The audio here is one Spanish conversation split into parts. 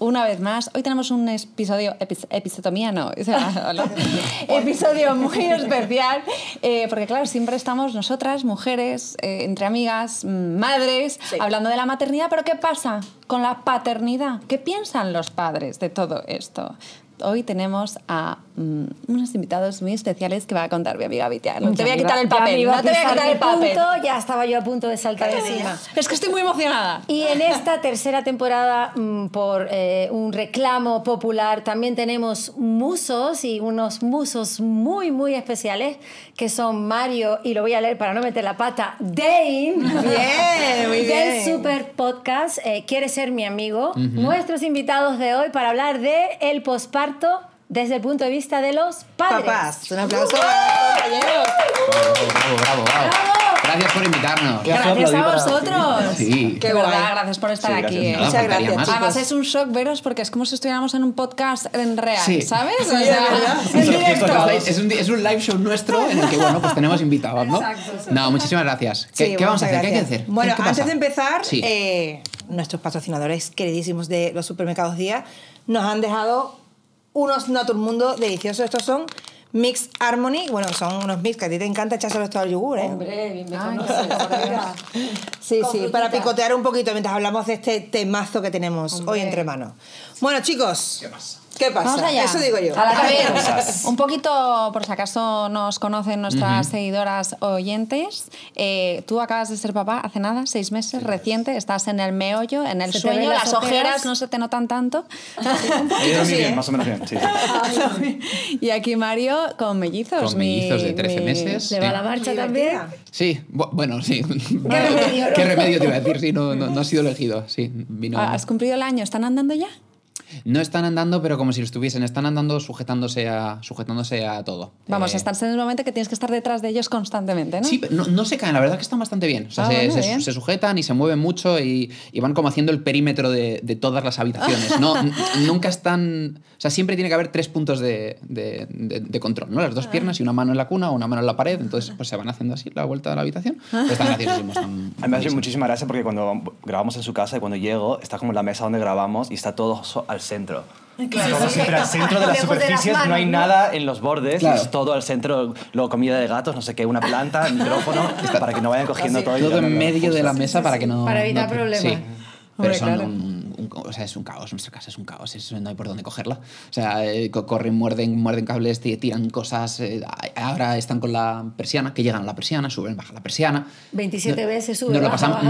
una vez más. Hoy tenemos un episodio, no, episodio muy especial, eh, porque claro, siempre estamos nosotras, mujeres, eh, entre amigas, mm, madres, hablando de la maternidad, pero ¿qué pasa con la paternidad? ¿Qué piensan los padres de todo esto? Hoy tenemos a Mm, unos invitados muy especiales que va a contar mi amiga Vitia. te voy a quitar el papel. No te voy a quitar el papel. ya estaba yo a punto de saltar encima. Es que estoy muy emocionada. Y en esta tercera temporada, mm, por eh, un reclamo popular, también tenemos musos y unos musos muy, muy especiales que son Mario, y lo voy a leer para no meter la pata, Dane. Del Super Podcast, eh, Quiere ser mi amigo. Nuestros invitados de hoy para hablar de el posparto desde el punto de vista de los padres. Papás, un aplauso. ¡Uh! bravo, bravo, bravo. Gracias por invitarnos. Gracias a vosotros. Sí. Qué verdad, gracias por estar aquí. Muchas gracias. Además es un shock veros porque es como si estuviéramos en un podcast en real, ¿sabes? es un live show nuestro en el que bueno, pues tenemos invitados, ¿no? Exacto. No, muchísimas gracias. ¿Qué, vamos a hacer? ¿Qué hay que hacer? Bueno, antes de empezar, eh, nuestros patrocinadores queridísimos de los supermercados Día nos han dejado unos Naturmundo deliciosos. Estos son Mix Harmony. Bueno, son unos mix que a ti te encanta echárselos todo al yogur, ¿eh? Hombre, bien Sí, sí, para picotear un poquito mientras hablamos de este temazo que tenemos hoy entre manos. Bueno, chicos. ¿Qué pasa? Eso digo yo. A la cabeza. Un poquito, por si acaso nos conocen nuestras seguidoras oyentes, eh, tú acabas de ser papá hace nada, seis meses, reciente, estás en el meollo, en el sueño, las, ojeras, no se te notan tanto. ¿eh? más o menos bien, sí, Y aquí Mario con mellizos. Con mellizos de 13 meses. ¿Le va la marcha también? Sí, bueno, sí. ¿Qué remedio? te iba a decir? no, no, ha sido elegido, sí. ¿Has cumplido el año? ¿Están andando ya? No están andando, pero como si lo estuviesen. Están andando sujetándose a, sujetándose a todo. Vamos, a eh, estar en el momento que tienes que estar detrás de ellos constantemente, ¿no? Sí, no, se caen. La verdad que están bastante bien. O sea, ah, se, sujetan y se mueven mucho y, van como haciendo el perímetro de, todas las habitaciones. No, nunca están... O sea, siempre tiene que haber tres puntos de, control, ¿no? Las dos ah. piernas y una mano en la cuna o una mano en la pared. Entonces, pues se van haciendo así la vuelta de la habitación. están A mí me hace muchísima gracia porque cuando grabamos en su casa y cuando llego, está como la mesa donde grabamos y está todo al centro. Claro. siempre al centro de las superficies, no hay nada en los bordes, es todo al centro, luego comida de gatos, no sé qué, una planta, micrófono, para que no vayan cogiendo todo. Todo en medio de la mesa para que no... Para evitar problemas. Sí. Pero o sea, es un caos, nuestra casa es un caos, no hay por dónde cogerla. O sea, eh, corren, muerden, muerden cables, tiran cosas, eh, ahora están con la persiana, que llegan a la persiana, suben, bajan la persiana. 27 veces suben, nos,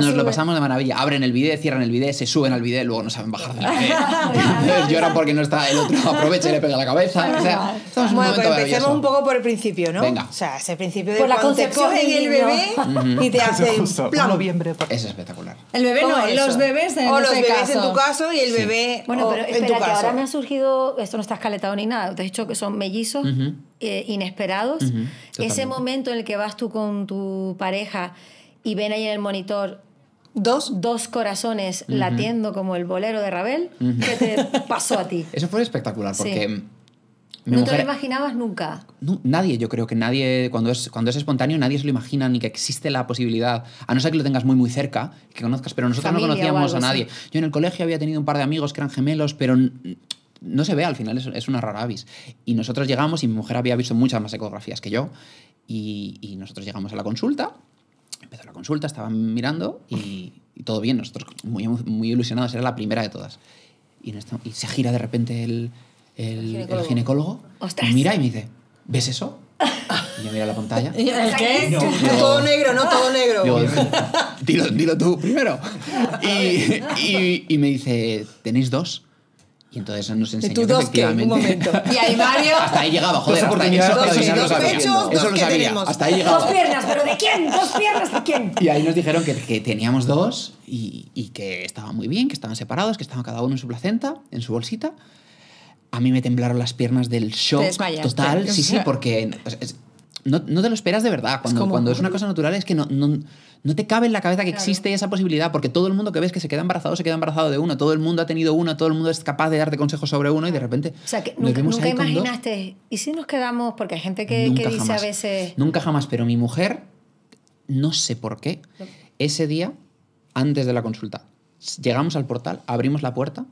lo, pasamos, de maravilla, abren el bidet, cierran el bidet, se suben al bidet, luego no saben bajar de la llora lloran porque no está el otro, aprovecha y le pega la cabeza. O sea, estamos bueno, un empecemos un poco por el principio, ¿no? Venga. O sea, es el principio de por la concepción en el bebé y te hacen plan. noviembre. Es espectacular. El bebé no, los bebés en o caso caso y el bebé. Bueno, pero espera, que ahora me ha surgido, esto no está escaletado ni nada, te he dicho que son mellizos eh, inesperados. Ese momento en el que vas tú con tu pareja y ven ahí en el monitor Dos. Dos corazones latiendo como el bolero de Ravel. ¿Qué te pasó a ti? Eso fue espectacular porque no te lo imaginabas nunca. nadie, yo creo que nadie, cuando es, cuando es espontáneo, nadie se lo imagina ni que existe la posibilidad, a no ser que lo tengas muy, muy cerca, que conozcas, pero nosotros no conocíamos a nadie. Yo en el colegio había tenido un par de amigos que eran gemelos, pero no se ve, al final es, es una rara avis. Y nosotros llegamos, y mi mujer había visto muchas más ecografías que yo, y, y nosotros llegamos a la consulta, empezó la consulta, estaban mirando y, todo bien, nosotros muy, muy ilusionados, era la primera de todas. Y, y se gira de repente el, el, ginecólogo, el ginecólogo mira y me dice, ¿ves eso? Y yo miro la pantalla. ¿El qué? todo negro, no todo negro. Digo, dilo, tú primero. Y, y, y, me dice, ¿tenéis dos? Y entonces nos enseñó ¿Y tú dos un momento. Y ahí Mario... Hasta ahí llegaba, joder. porque eso, dos, eso, dos, no sabía. Pechos, eso no Hasta ahí llegaba. Dos piernas, ¿pero de quién? ¿Dos piernas de quién? Y ahí nos dijeron que, que teníamos dos y, y que estaban muy bien, que estaban separados, que estaban cada uno en su placenta, en su bolsita a mí me temblaron las piernas del shock total. Sí, sí, porque pues, no, no, te lo esperas de verdad. Cuando es, cuando es una cosa natural es que no, no, no te cabe en la cabeza que existe esa posibilidad, porque todo el mundo que ves que se queda embarazado, se queda embarazado de uno, todo el mundo ha tenido uno, todo el mundo es capaz de darte consejos sobre uno y de repente... O sea, que nunca, imaginaste, ¿y si nos quedamos? Porque hay gente que, dice a veces... Nunca jamás, pero mi mujer, no sé por qué, ese día, antes de la consulta, llegamos al portal, abrimos la puerta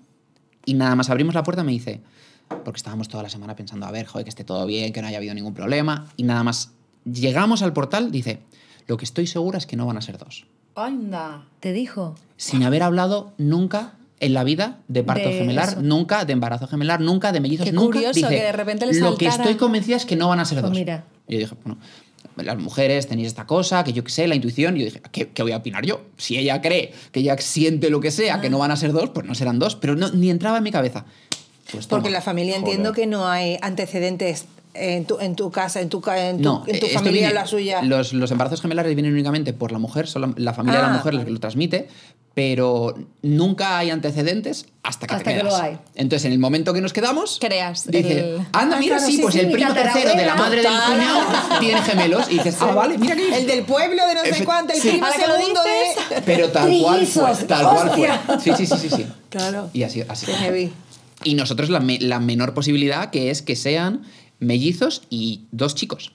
y nada más abrimos la puerta me dice porque estábamos toda la semana pensando, a ver, joder, que esté todo bien, que no haya habido ningún problema, y nada más. Llegamos al portal, dice, lo que estoy segura es que no van a ser dos. ¡Anda! Te dijo. Sin haber hablado nunca en la vida de parto gemelar, nunca de embarazo gemelar, nunca de mellizos, Qué nunca. Curioso, que de repente Lo que estoy convencida es que no van a ser pues dos. yo dije, bueno, las mujeres tenéis esta cosa, que yo qué sé, la intuición. Y yo dije, ¿qué, voy a opinar yo? Si ella cree que ella siente lo que sea, que ah. no van a ser dos, pues no serán dos. Pero no, ni entraba en mi cabeza. Pues Porque la familia entiendo que no hay antecedentes en tu, en tu, casa, en tu, en tu, en familia, la suya. Los, los embarazos gemelares vienen únicamente por la mujer, solo la familia de la ah. mujer la que lo transmite, pero nunca hay antecedentes hasta que hasta te quedas. Que lo hay. Entonces, en el momento que nos quedamos, creas. Dice, anda, ah, mira, sí, pues el primo tercero de la madre del cuñado tiene gemelos. Y dices, ah, vale, mira que. El del pueblo de no sé cuánto, el primo segundo de. Pero tal cual fue. Tal cual fue. Sí, sí, sí, sí. Claro. Y así, así. Qué heavy y nosotros la, la menor posibilidad que es que sean mellizos y dos chicos.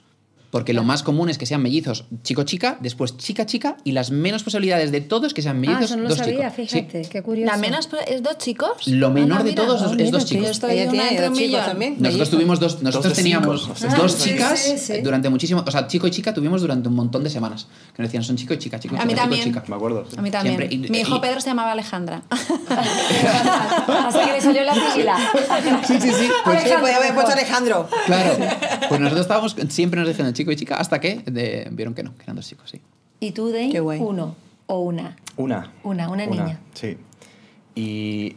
Porque lo más común es que sean mellizos chico-chica, después chica-chica, y las menos posibilidades de todos que sean ah, mellizos. Ah, eso no lo sabía, chicos. fíjate, qué curioso. ¿La menos es dos chicos? Lo ah, menor de todos es, dos pues chicos. Ella tiene también. Nosotros tuvimos dos, nosotros teníamos ah, dos chicas durante muchísimo, o sea, chico y chica tuvimos durante un montón de semanas. Que nos decían, son chico y chica, chico y chica, a mí también. Me acuerdo. A mí también. Mi hijo Pedro se llamaba Alejandra. Así que le salió la sigla. sí, sí, sí. Pues, podía haber puesto Alejandro. Claro. Pues nosotros estábamos, siempre nos decían chico y chica, hasta que de, eh, vieron que no, que eran dos chicos, sí. ¿Y tú, de uno o una? Una. Una, una niña. sí. Y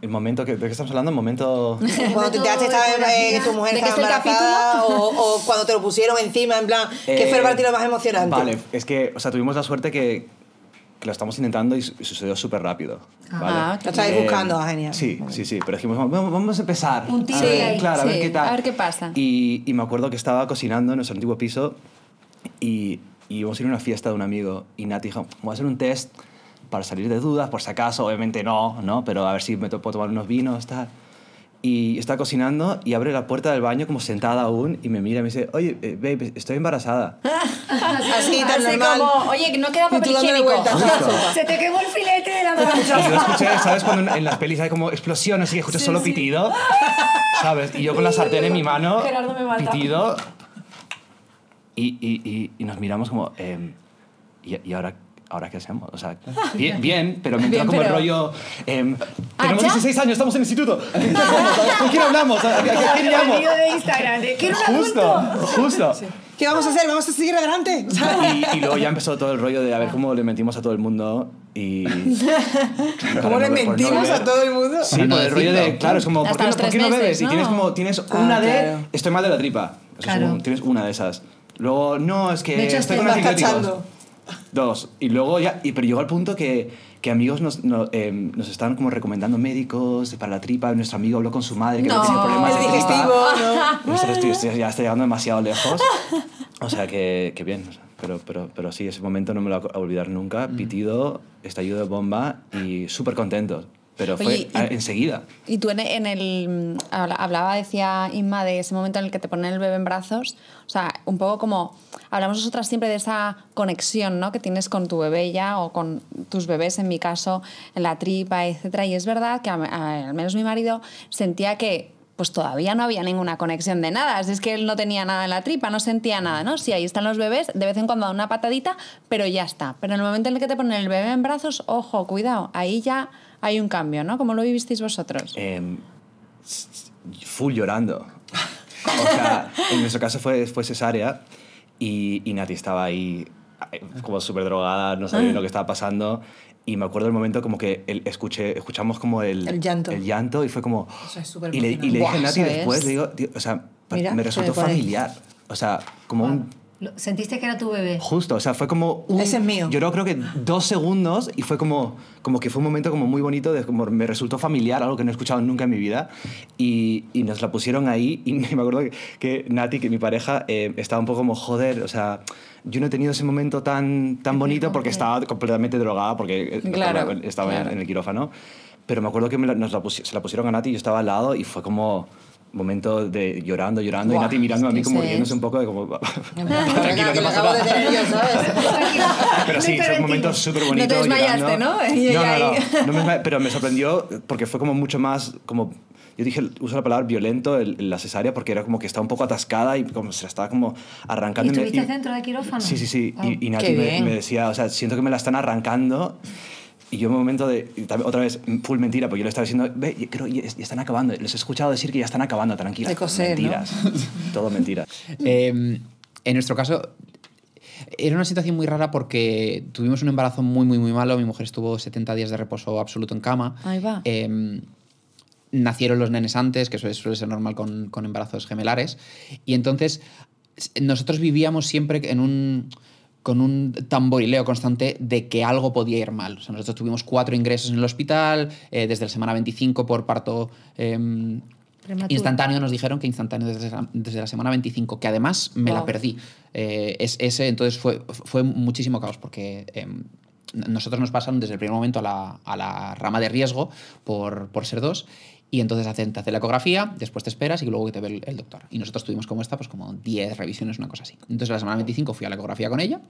el momento que, de qué estamos hablando, el momento. Cuando te has que eh, tu mujer estaba embarazada o, o, cuando te lo pusieron encima, en plan, ¿qué eh, fue el eh, partido más emocionante? Vale, es que, o sea, tuvimos la suerte que, que lo estamos intentando y sucedió súper rápido. Lo estáis eh, buscando, ah, genial. Sí, sí, sí, pero dijimos, vamos, a empezar. Un tiro Claro, a ver qué tal. A ver qué pasa. Y, me acuerdo que estaba cocinando en nuestro antiguo piso y, íbamos a ir a una fiesta de un amigo y Nati dijo, vamos a hacer un test para salir de dudas, por si acaso, obviamente no, ¿no? Pero a ver si me puedo tomar unos vinos, tal y está cocinando y abre la puerta del baño como sentada aún y me mira y me dice, oye, eh, babe, estoy embarazada. Así, tan Así normal. como, oye, no queda papel higiénico. Se te quemó el filete de la mano. Yo escuché, ¿sabes? Cuando en las pelis hay como explosiones y escuchas solo pitido, ¿sabes? Y yo con la sartén en mi mano, pitido, y, y, y, y nos miramos como, eh, ¿y, ¿y ahora ¿ahora qué hacemos? O sea, bien, bien pero me entró como el rollo, eh, tenemos 16 años, estamos en el instituto, ¿con quién hablamos? ¿A, a, a, quién llamo? de Instagram, ¿eh? quiero un Justo, justo. ¿Qué vamos a hacer? ¿Vamos a seguir adelante? Y, y, luego ya empezó todo el rollo de a ver cómo le mentimos a todo el mundo y... ¿Cómo le mentimos a todo el mundo? Sí, no el rollo de... Claro, es como, ¿por qué, no, bebes? Y tienes como, tienes ah, una de... Estoy mal de la tripa. claro. tienes una de esas. Luego, no, es que me estoy, con con antibióticos. Dos. Y luego ya, y, pero llegó al punto que, que amigos nos, no, eh, nos estaban como recomendando médicos para la tripa. Nuestro amigo habló con su madre que no, tenía problemas digestivos, No. ya está llegando demasiado lejos. O sea que, bien. pero, pero, pero sí, ese momento no me lo voy a olvidar nunca. Pitido, estallido de bomba y súper contentos pero fue enseguida. Y tú en, el... Hablaba, decía Inma, de ese momento en el que te ponen el bebé en brazos. O sea, un poco como... Hablamos nosotras siempre de esa conexión ¿no? que tienes con tu bebé ya o con tus bebés, en mi caso, en la tripa, etcétera Y es verdad que al menos mi marido sentía que pues todavía no había ninguna conexión de nada. Así es que él no tenía nada en la tripa, no sentía nada, ¿no? si ahí están los bebés, de vez en cuando da una patadita, pero ya está. Pero en el momento en el que te ponen el bebé en brazos, ojo, cuidado, ahí ya hay un cambio, ¿no? ¿Cómo lo vivisteis vosotros? Eh, full llorando. o sea, en nuestro caso fue, fue cesárea y, y Nati estaba ahí eh, como súper drogada, no sabía ah. lo que estaba pasando. Y me acuerdo el momento como que el, escuché, escuchamos como el, el, llanto. el llanto y fue como... y, le, y le, dije a Nati después, le digo, o sea, me resultó familiar. O sea, como un ah sentiste que era tu bebé. Justo, o sea, fue como un, Ese es mío. Yo creo que dos segundos y fue como, como que fue un momento como muy bonito, como me resultó familiar, algo que no he escuchado nunca en mi vida. Y, y nos la pusieron ahí y me acuerdo que, Nati, que mi pareja, eh, estaba un poco como, joder, o sea, yo no he tenido ese momento tan, tan bonito porque estaba completamente drogada, porque eh, estaba en el quirófano. Pero me acuerdo que nos la se la pusieron a Nati y yo estaba al lado y fue como momento de llorando, llorando, y Nati mirando a mí como riéndose un poco de como... Tranquilo, no, pasaba ¿sabes? pero sí, fue son momentos súper bonitos. No te desmayaste, ¿no? pero me sorprendió porque fue como mucho más como yo dije, uso la palabra violento, el, la cesárea, porque era como que estaba un poco atascada y como se estaba como arrancando. ¿Y estuviste dentro de quirófano? Sí, sí, sí. y, oh. Nati me, decía, o sea, siento que me la están arrancando y yo en un momento de, otra vez, mm, full mentira, porque yo le estaba diciendo, ve, creo, ya están acabando, les he escuchado decir que ya están acabando, tranquila. Coser, mentiras, todo mentiras. Em, en nuestro caso, era una situación muy rara porque tuvimos un embarazo muy, muy, muy malo, mi mujer estuvo 70 días de reposo absoluto en cama. Ahí va. Em, nacieron los nenes antes, que eso suele ser normal con, con embarazos gemelares. Y entonces, nosotros vivíamos siempre en un con un tamborileo constante de que algo podía ir mal. O sea, nosotros tuvimos cuatro ingresos en el hospital, eh, desde la semana 25 por parto em, instantáneo, nos dijeron que instantáneo desde la, semana 25, que además me la perdí. Eh, es, ese entonces fue, fue muchísimo caos porque em, nosotros nos pasaron desde el primer momento a la, a la rama de riesgo por, por ser dos y entonces te hace la ecografía, después te esperas y luego que te ve el, doctor. Y nosotros tuvimos como esta, pues como 10 revisiones, una cosa así. Entonces la semana 25 fui a la ecografía con ella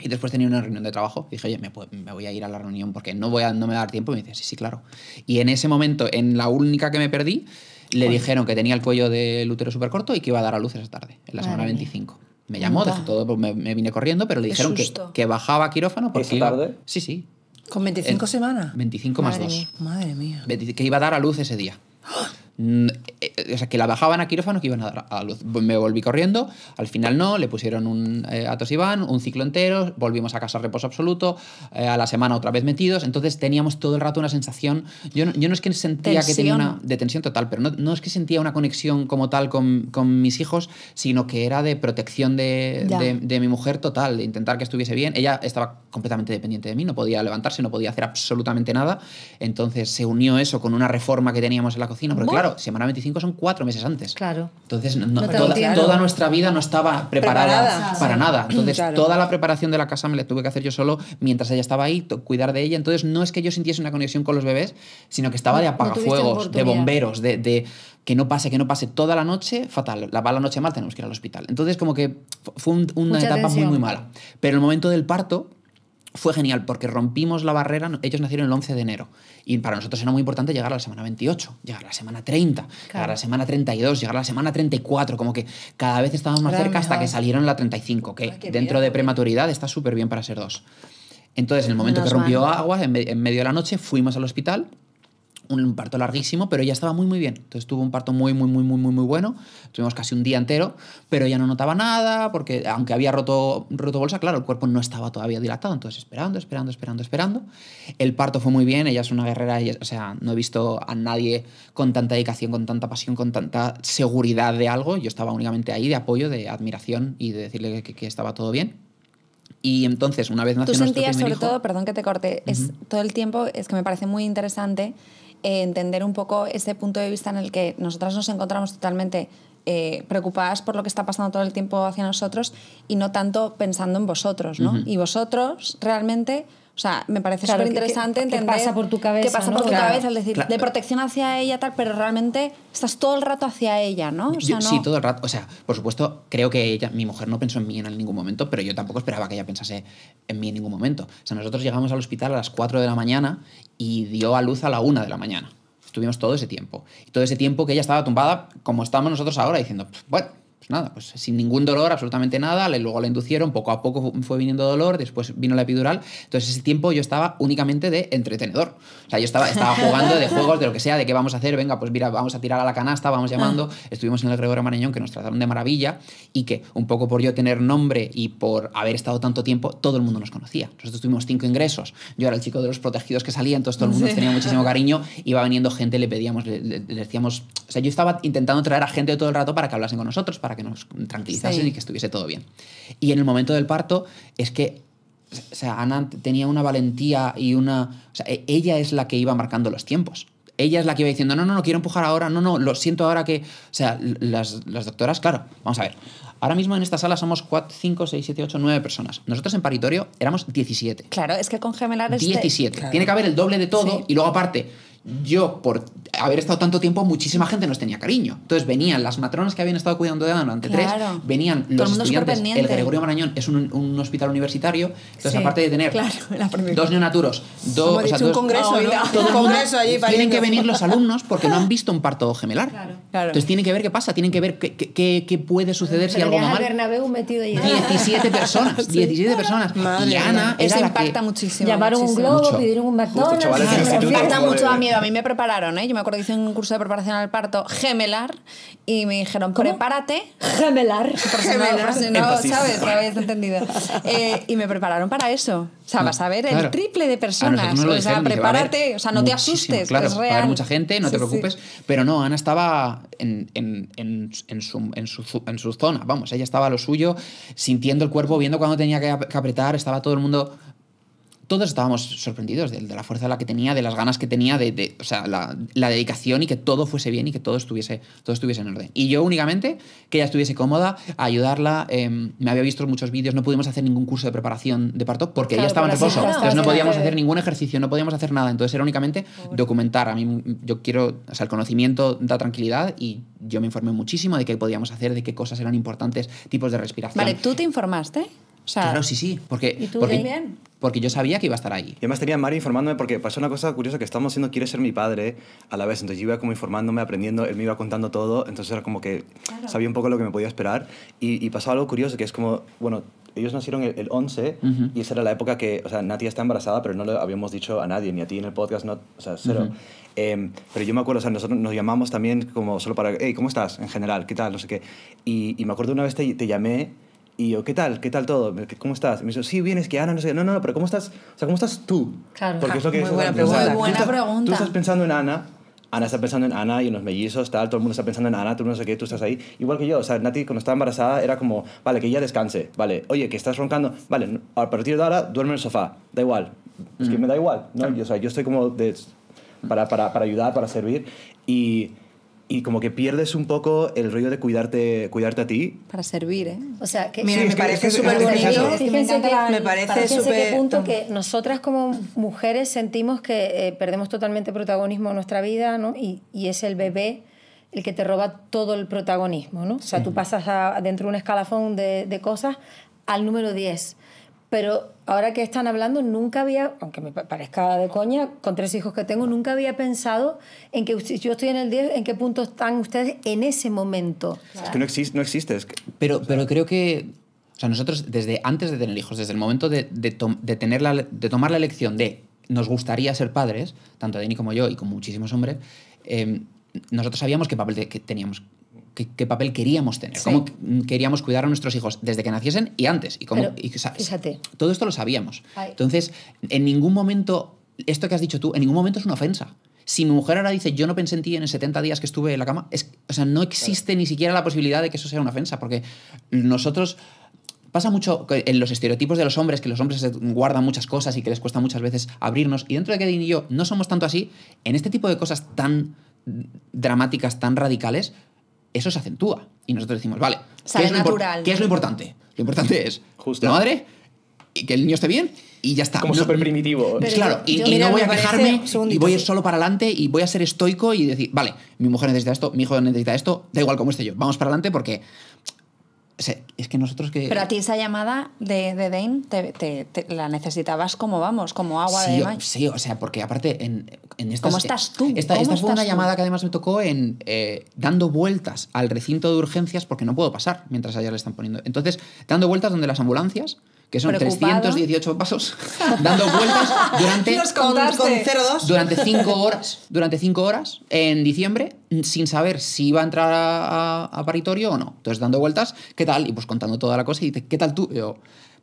y después tenía una reunión de trabajo. Dije, oye, me, voy a ir a la reunión porque no, voy a, no me va a dar tiempo. Y me dice, sí, sí, claro. Y en ese momento, en la única que me perdí, le dijeron que tenía el cuello del útero súper corto y que iba a dar a luz esa tarde, en la semana 25. Me llamó, dejó todo, me, vine corriendo, pero le dijeron que, bajaba a quirófano porque... ¿Esa tarde? sí, sí. ¿Con 25 semanas? 25 más 2. Madre mía. Que iba a dar a luz ese día. ¡Ah! Eh, o sea, que la bajaban a quirófano que iban a dar a luz. Me volví corriendo, al final no, le pusieron un eh, un ciclo entero, volvimos a casa reposo absoluto, eh, a la semana otra vez metidos, entonces teníamos todo el rato una sensación, yo no, yo no es que sentía que tenía una detención tensión total, pero no, no, es que sentía una conexión como tal con, con mis hijos, sino que era de protección de, de, mi mujer total, de intentar que estuviese bien. Ella estaba completamente dependiente de mí, no podía levantarse, no podía hacer absolutamente nada, entonces se unió eso con una reforma que teníamos en la cocina, porque claro, semana 25 son cuatro meses antes. Claro. Entonces, toda, nuestra vida no estaba preparada, para nada. Entonces, toda la preparación de la casa me la tuve que hacer yo solo mientras ella estaba ahí, cuidar de ella. Entonces, no es que yo sintiese una conexión con los bebés, sino que estaba de apagafuegos, de bomberos, de, que no pase, que no pase toda la noche, fatal. La, la noche mal tenemos que ir al hospital. Entonces, como que fue una etapa muy, muy mala. Pero el momento del parto, fue genial porque rompimos la barrera, ellos nacieron el 11 de enero y para nosotros era muy importante llegar a la semana 28, llegar a la semana 30, llegar a la semana 32, llegar a la semana 34, como que cada vez estábamos más cerca hasta que salieron la 35, que dentro de prematuridad está súper bien para ser dos. Entonces, en el momento que rompió agua, en, medio de la noche, fuimos al hospital un parto larguísimo, pero ella estaba muy, muy bien. Entonces tuvo un parto muy, muy, muy, muy, muy, muy bueno. Tuvimos casi un día entero, pero ella no notaba nada, porque aunque había roto, roto bolsa, claro, el cuerpo no estaba todavía dilatado. Entonces esperando, esperando, esperando, esperando. El parto fue muy bien, ella es una guerrera, o sea, no he visto a nadie con tanta dedicación, con tanta pasión, con tanta seguridad de algo. Yo estaba únicamente ahí de apoyo, de admiración y de decirle que, estaba todo bien. Y entonces, una vez nació Tú sentías, sobre todo, perdón que te corte, es todo el tiempo, es que me parece muy interesante eh, entender un poco ese punto de vista en el que nosotras nos encontramos totalmente eh, preocupadas por lo que está pasando todo el tiempo hacia nosotros y no tanto pensando en vosotros, ¿no? Y vosotros realmente o sea, me parece súper interesante entender. ¿Qué pasa por tu cabeza? ¿Qué pasa por tu cabeza? Es decir, de protección hacia ella, tal, pero realmente estás todo el rato hacia ella, ¿no? O sea, no... Sí, todo el rato. O sea, por supuesto, creo que ella, mi mujer no pensó en mí en ningún momento, pero yo tampoco esperaba que ella pensase en mí en ningún momento. O sea, nosotros llegamos al hospital a las 4 de la mañana y dio a luz a la 1 de la mañana. Estuvimos todo ese tiempo. Y todo ese tiempo que ella estaba tumbada, como estamos nosotros ahora, diciendo, bueno pues nada, pues sin ningún dolor, absolutamente nada, luego le inducieron, poco a poco fue viniendo dolor, después vino la epidural, entonces ese tiempo yo estaba únicamente de entretenedor, o sea, yo estaba, estaba jugando de juegos, de lo que sea, de qué vamos a hacer, venga, pues mira, vamos a tirar a la canasta, vamos llamando, ah. estuvimos en el Gregorio Marañón que nos trataron de maravilla y que un poco por yo tener nombre y por haber estado tanto tiempo, todo el mundo nos conocía, nosotros tuvimos cinco ingresos, yo era el chico de los protegidos que salía, entonces todo el mundo tenía muchísimo cariño, iba viniendo gente, le pedíamos, le, decíamos, o sea, yo estaba intentando traer a gente todo el rato para que hablasen con nosotros, para que nos tranquilizasen y que estuviese todo bien. Y en el momento del parto es que o sea, Ana tenía una valentía y una... O sea, e, ella es la que iba marcando los tiempos. Ella es la que iba diciendo, no, no, no, quiero empujar ahora, no, no, lo siento ahora que... O sea, las, las doctoras, claro, vamos a ver. Ahora mismo en esta sala somos 4, 5, 6, 7, 8, 9 personas. Nosotros en paritorio éramos 17. Claro, es que con gemelares 17. Tiene que haber el doble de todo y luego aparte yo, por haber estado tanto tiempo, muchísima gente nos tenía cariño. Entonces venían las matronas que habían estado cuidando de Ana durante tres, venían los estudiantes. El Gregorio Marañón es un, hospital universitario. Entonces, aparte de tener dos neonaturos, o dos. todo un congreso allí Tienen que venir los alumnos porque no han visto un parto gemelar. Entonces, tienen que ver qué pasa, tienen que ver qué, puede suceder si algo mal. metido 17 personas, 17 personas. y Ana, es impacta muchísimo. Llamaron un globo, pidieron un McDonald's. impacta pues, mucho a miedo a mí me prepararon, ¿eh? Yo me acuerdo que hice un curso de preparación al parto gemelar y me dijeron, prepárate. Gemelar. Por no, no ¿sabes? entendido. Eh, y me prepararon para eso. O sea, ah, vas a ver el triple de personas. o sea, prepárate, o sea, no te asustes. es real. Va a mucha gente, no te preocupes. Pero no, Ana estaba en, en, en, su, en, su, en su zona, vamos, ella estaba a lo suyo, sintiendo el cuerpo, viendo cuándo tenía que apretar, estaba todo el mundo todos estábamos sorprendidos de, la fuerza la que tenía, de las ganas que tenía, de, la, dedicación y que todo fuese bien y que todo estuviese, todo estuviese en orden. Y yo únicamente, que ella estuviese cómoda, ayudarla. Em, me había visto muchos vídeos, no pudimos hacer ningún curso de preparación de parto porque ella estaba en reposo. Entonces no podíamos hacer ningún ejercicio, no podíamos hacer nada. Entonces era únicamente documentar. A mí yo quiero, o sea, el conocimiento da tranquilidad y yo me informé muchísimo de qué podíamos hacer, de qué cosas eran importantes, tipos de respiración. Vale, ¿tú te informaste? claro, sí, sí. Porque, porque, yo sabía que iba a estar ahí. Y además tenía a Mario informándome porque pasó una cosa curiosa que estábamos haciendo Quiere ser mi padre a la vez. Entonces yo iba como informándome, aprendiendo, él me iba contando todo. Entonces era como que sabía un poco lo que me podía esperar. Y, y pasó algo curioso que es como, bueno, ellos nacieron el, el 11 y esa era la época que, o sea, Natia está embarazada, pero no lo habíamos dicho a nadie, ni a ti en el podcast, no, o sea, cero. Em, pero yo me acuerdo, o sea, nosotros nos llamamos también como solo para, hey, ¿cómo estás? En general, ¿qué tal? No sé qué. Y, me acuerdo una vez te llamé y yo, ¿qué tal? ¿Qué tal todo? ¿Cómo estás? Y me dijo, sí, bien, es que Ana, no sé, no, no, no, pero ¿cómo estás? O sea, ¿cómo estás tú? Claro, Porque es lo que muy buena, pregunta. Muy buena estás, pregunta. Tú estás pensando en Ana, Ana está pensando en Ana y en los mellizos, tal, todo el mundo está pensando en Ana, tú no sé qué, tú estás ahí. Igual que yo, o sea, Nati cuando estaba embarazada era como, vale, que ella descanse, vale, oye, que estás roncando, vale, a partir de ahora duerme en el sofá, da igual, es que me mm. da igual, ¿no? Yo, o sea, yo estoy como para, para, para ayudar, para servir y y como que pierdes un poco el rollo de cuidarte, cuidarte a ti. Para servir, ¿eh? O sea, que, Mira, me, parece súper me, me, parece súper... punto que mm. nosotras como mujeres sentimos que eh, perdemos totalmente protagonismo en nuestra vida, ¿no? Y, y, es el bebé el que te roba todo el protagonismo, ¿no? O sea, tú pasas a, dentro de un escalafón de, de cosas al número 10, pero ahora que están hablando, nunca había, aunque me parezca de coña, con tres hijos que tengo, nunca había pensado en que yo estoy en el 10, en qué punto están ustedes en ese momento. Es que no, existe, no existe. pero, pero creo que o sea, nosotros desde antes de tener hijos, desde el momento de, de, tomar la elección de nos gustaría ser padres, tanto Dani como yo y con muchísimos hombres, em, nosotros sabíamos qué papel que teníamos qué, papel queríamos tener, cómo mm, queríamos cuidar a nuestros hijos desde que naciesen y antes. Y cómo, Todo esto lo sabíamos. Entonces, en ningún momento, esto que has dicho tú, en ningún momento es una ofensa. Si mi mujer ahora dice, yo no pensé en ti en 70 días que estuve en la cama, o sea, no existe ni siquiera la posibilidad de que eso sea una ofensa, porque nosotros pasa mucho en los estereotipos de los hombres, que los hombres guardan muchas cosas y que les cuesta muchas veces abrirnos. Y dentro de Kedin y yo no somos tanto así. En este tipo de cosas tan dramáticas, tan radicales, eso se acentúa. Y nosotros decimos, vale, ¿qué es, lo importante? Lo importante es la madre, y que el niño esté bien y ya está. Como súper primitivo. claro, y, no voy a quejarme y voy a ir solo para adelante y voy a ser estoico y decir, vale, mi mujer necesita esto, mi hijo necesita esto, da igual cómo esté yo, vamos para adelante porque es que nosotros que... Pero a ti esa llamada de, de Dane te, la necesitabas como vamos, como agua sí, de Sí, o sea, porque aparte en, en estas, estás tú? Esta, fue una llamada que además me tocó en eh, dando vueltas al recinto de urgencias porque no puedo pasar mientras allá le están poniendo. Entonces, dando vueltas donde las ambulancias que son 318 pasos dando vueltas durante, cinco horas, durante cinco horas en diciembre, sin saber si iba a entrar a, paritorio o no. Entonces dando vueltas, ¿qué tal? Y pues contando toda la cosa y dice, ¿qué tal tú?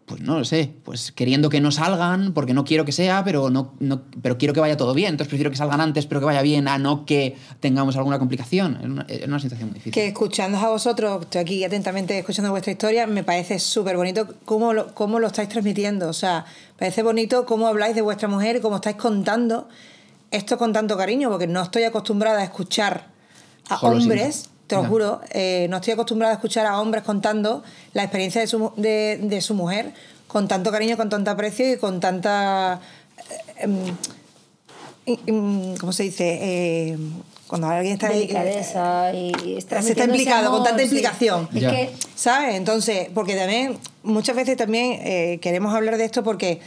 pues no lo sé, pues queriendo que no salgan, porque no quiero que sea, pero, no, pero quiero que vaya todo bien, entonces prefiero que salgan antes, pero que vaya bien, a no que tengamos alguna complicación. Es una, situación muy difícil. Que escuchando a vosotros, estoy aquí atentamente escuchando vuestra historia, me parece súper bonito cómo lo, lo estáis transmitiendo, o sea, parece bonito cómo habláis de vuestra mujer, cómo estáis contando esto con tanto cariño, porque no estoy acostumbrada a escuchar a hombres te lo juro, eh, no estoy acostumbrada a escuchar a hombres contando la experiencia de su, de, de su mujer con tanto cariño, con tanto aprecio y con tanta... Eh, em, ¿Cómo se dice? Eh, cuando alguien está delicadeza ahí, y está se está implicado con tanta implicación sabes entonces porque también muchas veces también queremos hablar de esto porque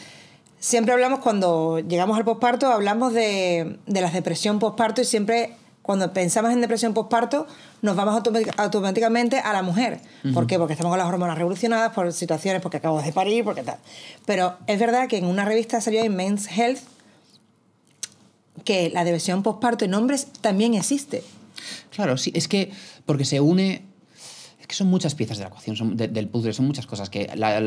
siempre hablamos cuando llegamos al posparto hablamos de, de la depresión posparto y siempre cuando pensamos en depresión postparto, nos vamos automáticamente a la mujer. ¿Por qué? Porque estamos con las hormonas revolucionadas, por situaciones, porque acabo de parir, porque tal. Pero es verdad que en una revista salió en Men's Health que la depresión postparto en hombres también existe. Claro, sí, es que porque se une que son muchas piezas de la ecuación, son del puzzle, son muchas cosas. Que la,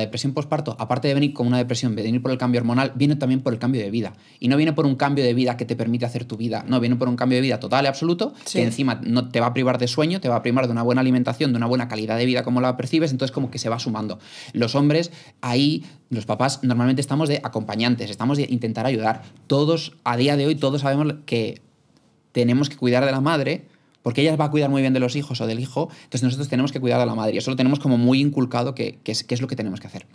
depresión postparto, aparte de venir como una depresión, de venir por el cambio hormonal, viene también por el cambio de vida. Y no viene por un cambio de vida que te permite hacer tu vida, no, viene por un cambio de vida total y absoluto, que encima no te va a privar de sueño, te va a privar de una buena alimentación, de una buena calidad de vida como la percibes, entonces como que se va sumando. Los hombres ahí los papás normalmente estamos de acompañantes, estamos de intentar ayudar. Todos, a día de hoy, todos sabemos que tenemos que cuidar de la madre, porque ella va a cuidar muy bien de los hijos o del hijo, entonces nosotros tenemos que cuidar a la madre. Y eso lo tenemos como muy inculcado que, es, lo que tenemos que hacer.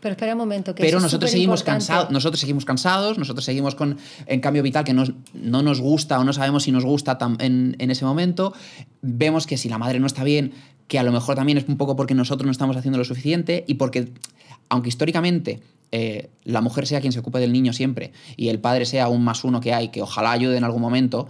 Pero espera un momento. Pero nosotros seguimos cansados, nosotros seguimos cansados, nosotros seguimos con en cambio vital que no nos gusta o no sabemos si nos gusta en, ese momento. Vemos que si la madre no está bien, que a lo mejor también es un poco porque nosotros no estamos haciendo lo suficiente y porque, aunque históricamente eh, la mujer sea quien se ocupe del niño siempre y el padre sea un más uno que hay, que ojalá ayude en algún momento,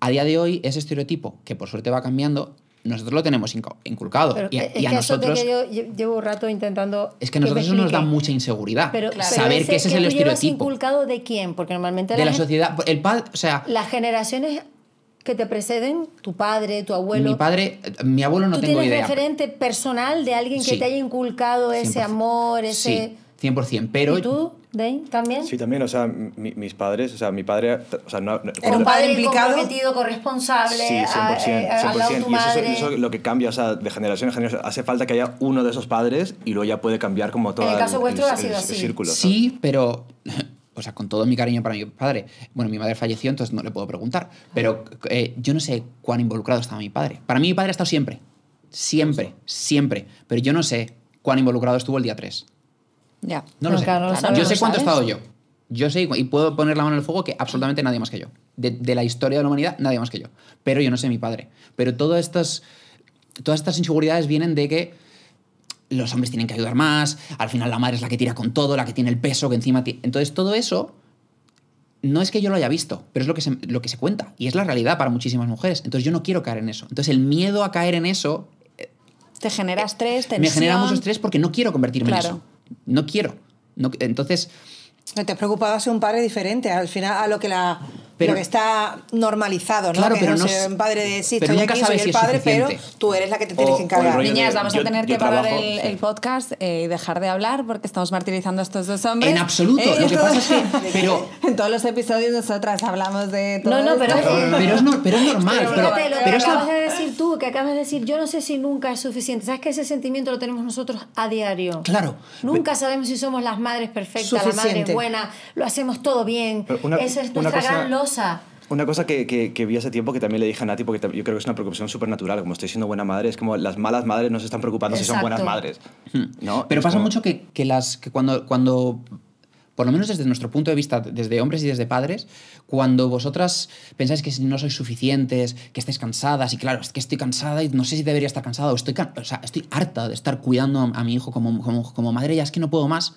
a día de hoy ese estereotipo, que por suerte va cambiando, nosotros lo tenemos inculcado. y, a, es que nosotros. yo llevo un rato intentando. Es que a nosotros eso nos da mucha inseguridad. Pero, Saber que ese es el estereotipo. inculcado de quién? Porque normalmente. De la, sociedad. El o sea. Las generaciones que te preceden, tu padre, tu abuelo. Mi padre, mi abuelo no tengo idea. ¿Tú tienes referente personal de alguien que te haya inculcado ese amor, ese. 100%. Pero ¿Y tú, Dane, también? Sí, también. O sea, mis padres, o sea, mi padre. O sea, no, Era un padre implicado. corresponsable. Sí, 100%. 100%, eh, y eso, es lo que cambia, o sea, de generación en generación. Hace falta que haya uno de esos padres y luego ya puede cambiar como todo. el Círculo, sí, pero. O sea, con todo mi cariño para mi padre. Bueno, mi madre falleció, entonces no le puedo preguntar. Pero eh, yo no sé cuán involucrado estaba mi padre. Para mí, mi padre ha estado siempre. Siempre, siempre. Pero yo no sé cuán involucrado estuvo el día 3. Ya. No lo sé. yo sé cuánto he estado yo. Yo sé y puedo poner la mano en el fuego que absolutamente nadie más que yo. De, la historia de la humanidad, nadie más que yo. Pero yo no sé mi padre. Pero todas estas, todas estas inseguridades vienen de que los hombres tienen que ayudar más, al final la madre es la que tira con todo, la que tiene el peso, que encima... Entonces todo eso no es que yo lo haya visto, pero es lo que, se, lo que se cuenta y es la realidad para muchísimas mujeres. Entonces yo no quiero caer en eso. Entonces el miedo a caer en eso... Eh, Te genera estrés, Me genera mucho estrés porque no quiero convertirme en eso no quiero. No, entonces... Te has preocupado un padre diferente, al final a lo que la pero, está normalizado, ¿no? Claro, que pero no, soy un padre de sí, estoy aquí, soy el padre, pero tú eres la que te tienes que encargar. Niñas, vamos a tener que parar el, podcast eh, y dejar de hablar porque estamos martirizando a estos dos hombres. En absoluto, eh, lo que pasa es que pero, en todos los episodios nosotras hablamos de todo No, no, pero, pero, es, no, pero es, normal. Pero, pero, lo que acabas de decir tú, que acabas de decir, yo no sé si nunca es suficiente. ¿Sabes que ese sentimiento lo tenemos nosotros a diario? Claro. Nunca sabemos si somos las madres perfectas, las madres buenas, lo hacemos todo bien. Esa es nuestra gran una cosa que, vi hace tiempo que también le dije a Nati, porque yo creo que es una preocupación súper natural, como estoy siendo buena madre, es como las malas madres no se están preocupando si son buenas madres. Hmm. ¿no? Pero pasa mucho que, las, que cuando, cuando, por lo menos desde nuestro punto de vista, desde hombres y desde padres, cuando vosotras pensáis que no sois suficientes, que estáis cansadas, y claro, es que estoy cansada y no sé si debería estar cansada, o estoy, sea, estoy harta de estar cuidando a, mi hijo como, como madre, ya es que no puedo más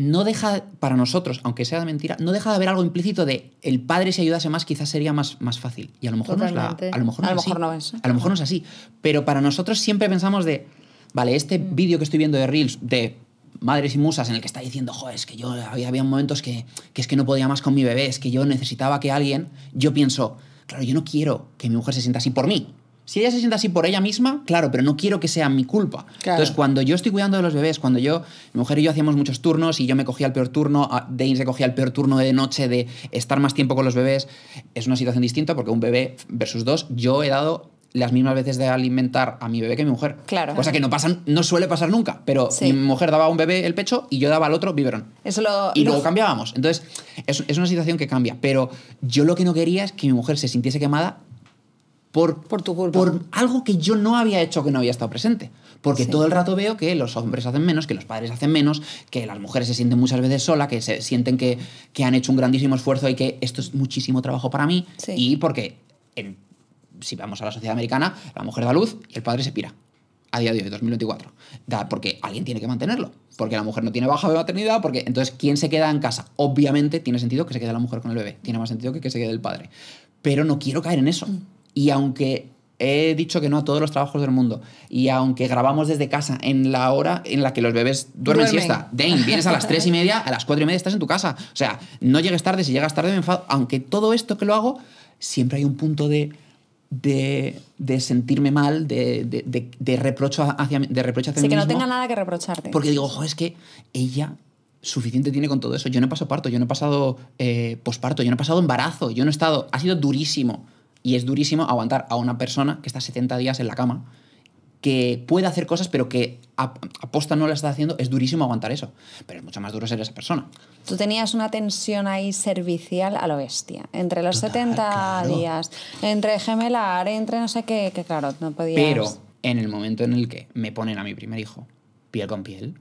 no deja, para nosotros, aunque sea de mentira, no deja de haber algo implícito de el padre si ayudase más quizás sería más, más fácil. Y a lo mejor no es la, a lo mejor, no, es ¿eh? A lo mejor no es así. Pero para nosotros siempre pensamos de, vale, este mm. vídeo que estoy viendo de Reels de Madres y Musas en el que está diciendo, joder, es que yo había, momentos que, que es que no podía más con mi bebé, es que yo necesitaba que alguien, yo pienso, claro, yo no quiero que mi mujer se sienta así por mí. Si ella se siente así por ella misma, claro, pero no quiero que sea mi culpa. Entonces, cuando yo estoy cuidando de los bebés, cuando yo, mi mujer y yo hacíamos muchos turnos y yo me cogía el peor turno, Dane se cogía el peor turno de noche, de estar más tiempo con los bebés, es una situación distinta porque un bebé versus dos, yo he dado las mismas veces de alimentar a mi bebé que mi mujer. Claro. Cosa que no pasan, no suele pasar nunca, pero mi mujer daba a un bebé el pecho y yo daba al otro biberón. Eso lo, y luego cambiábamos. Entonces, es, es, una situación que cambia, pero yo lo que no quería es que mi mujer se sintiese quemada por, algo que yo no había hecho, que no había estado presente. Porque todo el rato veo que los hombres hacen menos, que los padres hacen menos, que las mujeres se sienten muchas veces sola, que se sienten que, que han hecho un grandísimo esfuerzo y que esto es muchísimo trabajo para mí. Y porque, si vamos a la sociedad americana, la mujer da luz y el padre se pira. A día de hoy, 2024. Da, porque alguien tiene que mantenerlo. Porque la mujer no tiene baja de maternidad, porque entonces, ¿quién se queda en casa? Obviamente tiene sentido que se quede la mujer con el bebé. Tiene más sentido que que se quede el padre. Pero no quiero caer en eso. Mm. Y aunque he dicho que no a todos los trabajos del mundo, y aunque grabamos desde casa en la hora en la que los bebés duermen, siesta, Dane, vienes a las 3 y media, a las 4 y media estás en tu casa. O sea, no llegues tarde, si llegas tarde me enfado. Aunque todo esto que lo hago, siempre hay un punto de... De, sentirme mal, de, de, de reprocho hacia, de reproche hacia sí, que no tenga nada que reprocharte. Porque digo, joder es que ella suficiente tiene con todo eso. Yo no he pasado parto, yo no he pasado eh, posparto, yo no he pasado embarazo, yo no he estado... Ha sido durísimo. Y es durísimo aguantar a una persona que está 70 días en la cama, que puede hacer cosas, pero que aposta no la está haciendo, es durísimo aguantar eso. Pero es mucho más duro ser esa persona. Tú tenías una tensión ahí servicial a lo bestia, entre los 70 días, entre gemelar, entre no sé qué, que claro, no podía Pero en el momento en el que me ponen a mi primer hijo, piel con piel,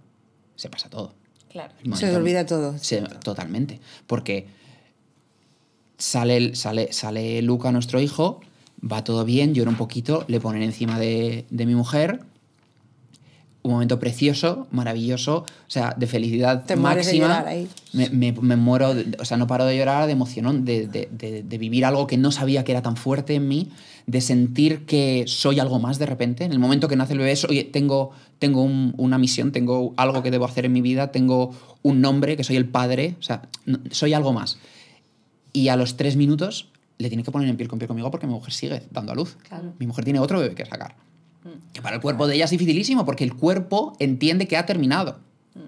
se pasa todo. Claro. Se olvida todo. totalmente. Porque sale, sale, sale Luca, nuestro hijo, va todo bien, llora un poquito, le ponen encima de, de mi mujer, un momento precioso, maravilloso, o sea, de felicidad máxima. Me, muero, o sea, no paro de llorar, de emoción, de, de, de, vivir algo que no sabía que era tan fuerte en mí, de sentir que soy algo más de repente. En el momento que nace el bebé, soy, tengo, tengo una misión, tengo algo que debo hacer en mi vida, tengo un nombre, que soy el padre, o sea, soy algo más. Y a los tres minutos le tiene que poner en pie con conmigo porque mi mujer sigue dando a luz. Mi mujer tiene otro bebé que sacar. Mm. Que para el cuerpo de ella es dificilísimo porque el cuerpo entiende que ha terminado. Mm.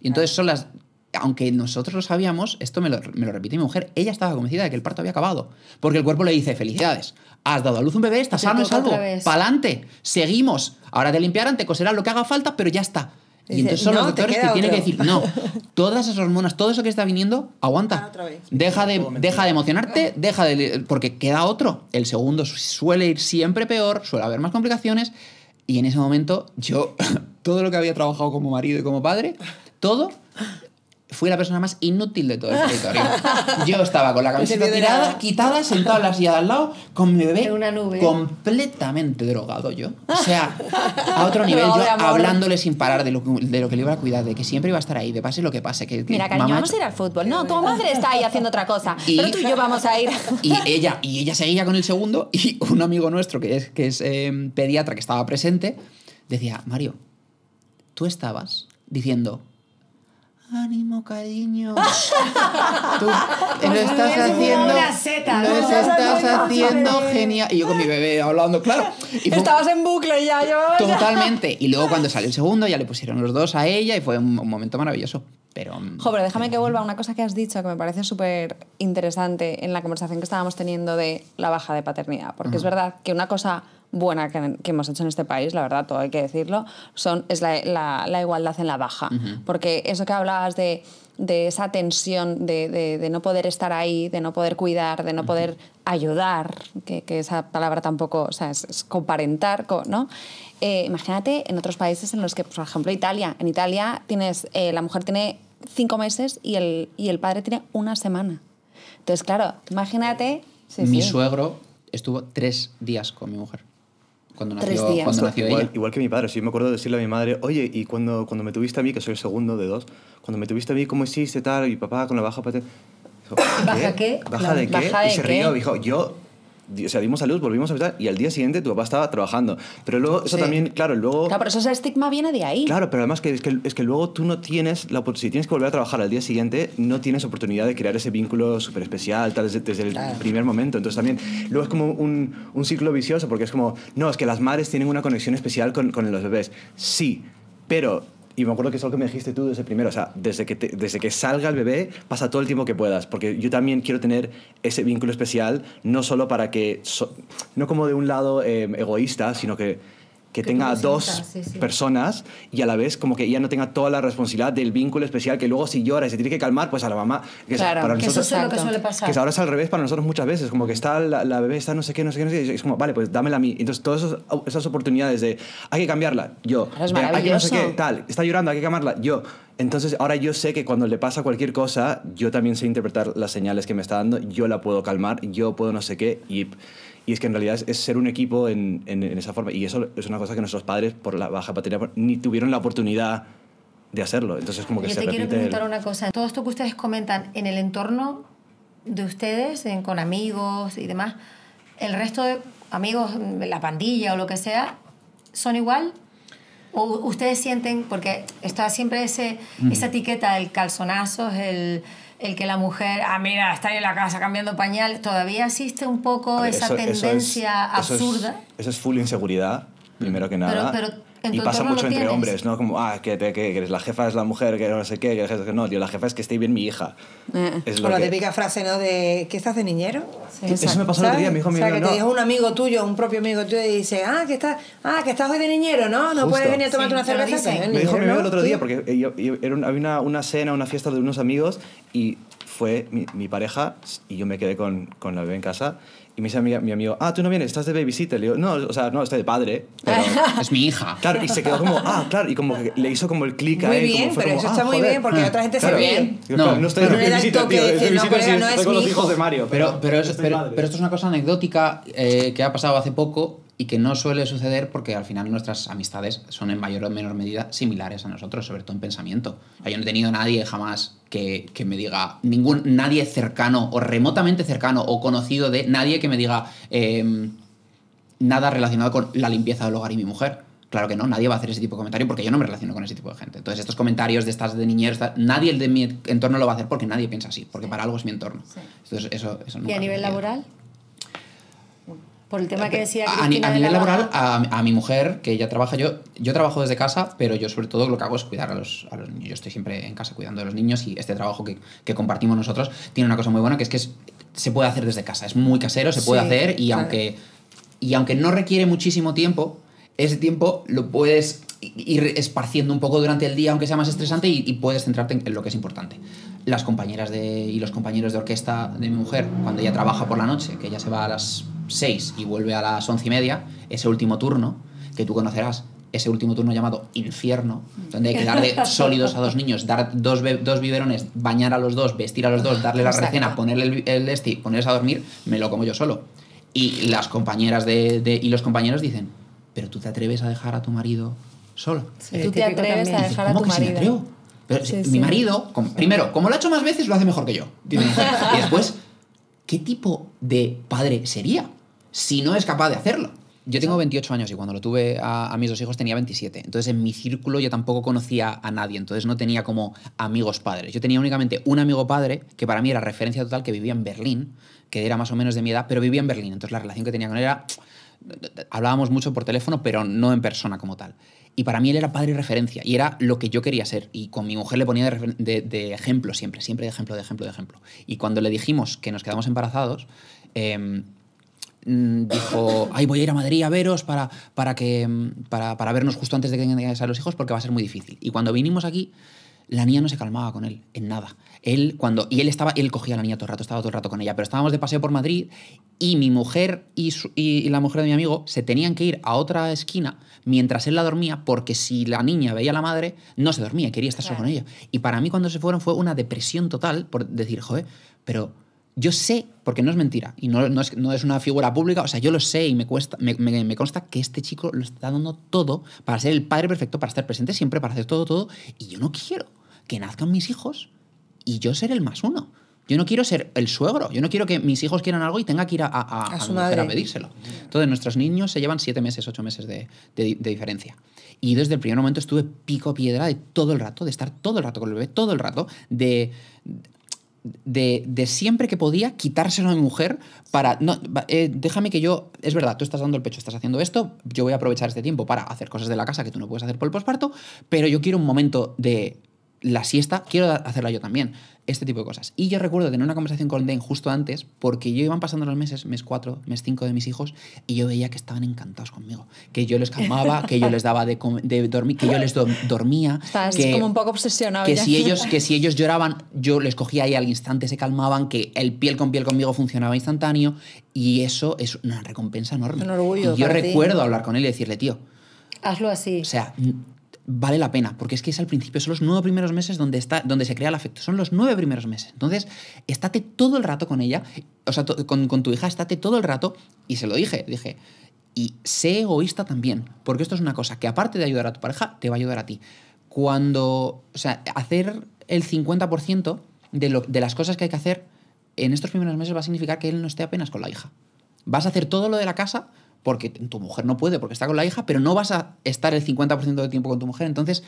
Y entonces son las... Aunque nosotros lo sabíamos, esto me lo, me lo repite mi mujer, ella estaba convencida de que el parto había acabado. Porque el cuerpo le dice, felicidades, has dado a luz un bebé, estás sano y salvo, pa'lante, seguimos. Ahora te limpiarán, te coserán lo que haga falta, pero ya está. Y entonces son los doctores que tienen que decir, no, todas esas hormonas, todo eso que está viniendo, aguanta. Ah, deja, de, deja de emocionarte, deja de... Porque queda otro. El segundo suele ir siempre peor, suele haber más complicaciones. Y en ese momento yo, todo lo que había trabajado como marido y como padre, todo fui la persona más inútil de todo el territorio. Yo estaba con la camiseta tirada, quitada, sentado en la silla al lado, con mi bebé completamente drogado yo. O sea, a otro nivel, yo hablándole sin parar de lo, que le iba a cuidar, de que siempre iba a estar ahí, de pase lo que pase. Mira, cariño, vamos a ir al fútbol. No, tu madre está ahí haciendo otra cosa. Y, tú y yo vamos a ir. Y ella, y ella seguía con el segundo, y un amigo nuestro que es, que es em, pediatra que estaba presente, decía, Mario, tú estabas diciendo ánimo, cariño. Tú lo estás haciendo. estás haciendo genial. Y yo con mi bebé hablando, claro. Estabas en bucle ya, yo. Totalmente. Y luego cuando salió el segundo, ya le pusieron los dos a ella y fue un, momento maravilloso. Pero. Mm, jo, déjame que vuelva a mm. una cosa que has dicho que me parece súper interesante en la conversación que estábamos teniendo de la baja de paternidad. Porque es verdad que una cosa buena que, hemos hecho en este país, la verdad, todo hay que decirlo, son, es la, la, igualdad en la baja. Porque eso que hablabas de, de esa tensión de, de, no poder estar ahí, de no poder cuidar, de no poder ayudar, que, que, esa palabra tampoco, o sea, es, comparentar, ¿no? Eh, imagínate en otros países en los que, por ejemplo, Italia. En Italia tienes, eh, la mujer tiene cinco meses y el, y el padre tiene una semana. Entonces, claro, imagínate... mi suegro estuvo tres días con mi mujer cuando nació, igual, ella. Igual que mi padre, si yo me acuerdo de decirle a mi madre, oye, y cuando, cuando me tuviste a mí, que soy el segundo de dos, cuando me tuviste a mí, ¿cómo hiciste tal? Y papá con la baja ¿Baja qué? ¿Baja de qué? ¿Baja de y se rió, dijo, yo o sea, dimos a luz, volvimos a visitar y al día siguiente tu papá estaba trabajando. Pero luego, eso también, claro, luego... Claro, pero eso, ese estigma viene de ahí. Claro, pero además que es, que es que luego tú no tienes la oportunidad, si tienes que volver a trabajar al día siguiente, no tienes oportunidad de crear ese vínculo súper especial tal, desde, desde el primer momento. Entonces también, luego es como un, un, ciclo vicioso porque es como, no, es que las madres tienen una conexión especial con, con los bebés. Sí, pero y me acuerdo que es algo que me dijiste tú desde primero, o sea, desde que, desde que salga el bebé, pasa todo el tiempo que puedas, porque yo también quiero tener ese vínculo especial, no solo para que, no como de un lado eh, egoísta, sino que que, tenga dos personas y a la vez como que ella no tenga toda la responsabilidad del vínculo especial que luego si llora y se tiene que calmar pues a la mamá que para que eso es lo que suele pasar que ahora es al revés para nosotros muchas veces como que está la, bebé está no sé qué no sé qué no es como vale pues dámela a mí entonces todas esas, oportunidades de hay que cambiarla yo hay que no sé qué tal está llorando hay que calmarla yo entonces ahora yo sé que cuando le pasa cualquier cosa yo también sé interpretar las señales que me está dando yo la puedo calmar yo puedo no sé qué y y es que en realidad es, ser un equipo en, en, esa forma. Y eso es una cosa que nuestros padres, por la baja paternidad, ni tuvieron la oportunidad de hacerlo. Entonces, como que Yo se te quiero preguntar una cosa. Todo esto que ustedes comentan en el entorno de ustedes, con amigos y demás, ¿el resto de amigos, la pandilla o lo que sea, son igual? ¿O ustedes sienten, porque está siempre ese, esa etiqueta, del calzonazo, el el que la mujer, ah, mira, está en la casa cambiando pañal, todavía existe un poco esa tendencia absurda. Eso es, full inseguridad primero que nada. Pero, y pasa mucho entre hombres, ¿no? Como, ah, que, que, la jefa es la mujer, que no sé qué, que la no, tío, la jefa es que esté bien mi hija. Eh. Es lo la típica frase, ¿no? De, ¿qué estás de niñero? Eso me pasó el otro día, mi hijo me dijo, O sea, que te dijo un amigo tuyo, un propio amigo tuyo, y dice, ah, que estás, ah, que estás hoy de niñero, ¿no? No puedes venir a tomarte una cerveza. Me dijo mi amigo el otro día, porque yo, era había una, cena, una fiesta de unos amigos, y fue mi, mi pareja, y yo me quedé con, con la bebé en casa, y me dice mi, amigo, ah, tú no vienes, estás de babysitter. Le digo, no, o sea, no, estoy de padre. es mi hija. Claro, y se quedó como, ah, claro, y como que le hizo como el clic a él. Muy bien, pero eso ah, está muy bien porque otra gente se ve. No, no, no estoy de babysitter, no, con los hijos de Mario. Pero, esto es una cosa anecdótica eh, que ha pasado hace poco y que no suele suceder porque al final nuestras amistades son en mayor o menor medida similares a nosotros, sobre todo en pensamiento. yo no he tenido nadie jamás que, que, me diga, ningún, nadie cercano o remotamente cercano o conocido de nadie que me diga em, nada relacionado con la limpieza del hogar y mi mujer. Claro que no, nadie va a hacer ese tipo de comentario porque yo no me relaciono con ese tipo de gente. Entonces, estos comentarios de estas de niñeros, nadie el de mi entorno lo va a hacer porque nadie piensa así, porque para algo es mi entorno. Entonces, eso, eso ¿Y a nivel laboral? Por el tema que eh, decía a, nivel laboral, a, a, mi mujer, que ella trabaja, yo, yo trabajo desde casa, pero yo sobre todo lo que hago es cuidar a los, a los niños. Yo estoy siempre en casa cuidando a los niños y este trabajo que, que compartimos nosotros tiene una cosa muy buena, que es que se puede hacer desde casa. Es muy casero, se puede hacer y, aunque, y aunque no requiere muchísimo tiempo, ese tiempo lo puedes ir esparciendo un poco durante el día, aunque sea más estresante, y, y puedes centrarte en lo que es importante las compañeras de, y los compañeros de orquesta de mi mujer, cuando ella trabaja por la noche, que ella se va a las 6 y vuelve a las once y media, ese último turno, que tú conocerás, ese último turno llamado infierno, donde hay que darle sólidos a dos niños, dar dos, dos biberones, bañar a los dos, vestir a los dos, darle la recena, ponerle el, el este, a dormir, me lo como yo solo. Y las compañeras de, y los compañeros dicen, pero tú te atreves a dejar a tu marido solo. tú te atreves a dejar a tu marido mi marido, primero, como lo ha hecho más veces, lo hace mejor que yo. Y después, ¿qué tipo de padre sería si no es capaz de hacerlo? Yo tengo 28 años y cuando lo tuve a, a, mis dos hijos tenía 27. Entonces en mi círculo yo tampoco conocía a nadie, entonces no tenía como amigos padres. Yo tenía únicamente un amigo padre que para mí era referencia total, que vivía en Berlín, que era más o menos de mi edad, pero vivía en Berlín. Entonces la relación que tenía con él era... Hablábamos mucho por teléfono, pero no en persona como tal. Y para mí él era padre y referencia, y era lo que yo quería ser. Y con mi mujer le ponía de, ejemplo siempre, siempre de ejemplo, de ejemplo, de ejemplo. Y cuando le dijimos que nos quedamos embarazados, em, mm, dijo, ay, voy a ir a Madrid a veros para, para, que, mm, para, vernos justo antes de que tengáis a los hijos porque va a ser muy difícil. Y cuando vinimos aquí, la niña no se calmaba con él, en nada. Él, cuando, y él estaba, él cogía a la niña todo el rato, estaba todo el rato con ella, pero estábamos de paseo por Madrid y mi mujer y, la mujer de mi amigo se tenían que ir a otra esquina mientras él la dormía, porque si la niña veía a la madre, no se dormía, quería estar solo con ella. Y para mí cuando se fueron fue una depresión total por decir, joder, pero yo sé, porque no es mentira, y no, es, una figura pública, o sea, yo lo sé y me, cuesta, me, consta que este chico lo está dando todo para ser el padre perfecto, para estar presente siempre, para hacer todo, todo, y yo no quiero que nazcan mis hijos y yo ser el más uno. Yo no quiero ser el suegro, yo no quiero que mis hijos quieran algo y tenga que ir a, a, a, a pedírselo. Entonces, nuestros niños se llevan siete meses, ocho meses de, diferencia. Y desde el primer momento estuve pico piedra de todo el rato, de estar todo el rato con el bebé, todo el rato, de, de, siempre que podía quitárselo a mi mujer para, no, eh, déjame que yo, es verdad, tú estás dando el pecho, estás haciendo esto, yo voy a aprovechar este tiempo para hacer cosas de la casa que tú no puedes hacer por el posparto, pero yo quiero un momento de la siesta, quiero hacerla yo también. Este tipo de cosas. Y yo recuerdo tener una conversación con Dane justo antes, porque yo iban pasando los meses, mes 4, mes 5 de mis hijos, y yo veía que estaban encantados conmigo. Que yo les calmaba, que yo les daba de, dormir, que yo les dormía. Estás como un poco obsesionado. Que si, ellos, que si ellos lloraban, yo les cogía ahí al instante, se calmaban, que el piel con piel conmigo funcionaba instantáneo, y eso es una recompensa enorme. Un orgullo. yo recuerdo hablar con él y decirle, tío. Hazlo así. O sea, vale la pena, porque es que es al principio, son los nueve primeros meses donde, está, donde se crea el afecto, son los nueve primeros meses. Entonces, estate todo el rato con ella, o sea, con, con tu hija, estate todo el rato, y se lo dije, dije, y sé egoísta también, porque esto es una cosa que aparte de ayudar a tu pareja, te va a ayudar a ti. Cuando, o sea, hacer el 50% de, de las cosas que hay que hacer en estos primeros meses va a significar que él no esté apenas con la hija. Vas a hacer todo lo de la casa porque tu mujer no puede, porque está con la hija, pero no vas a estar el 50% del tiempo con tu mujer. Entonces,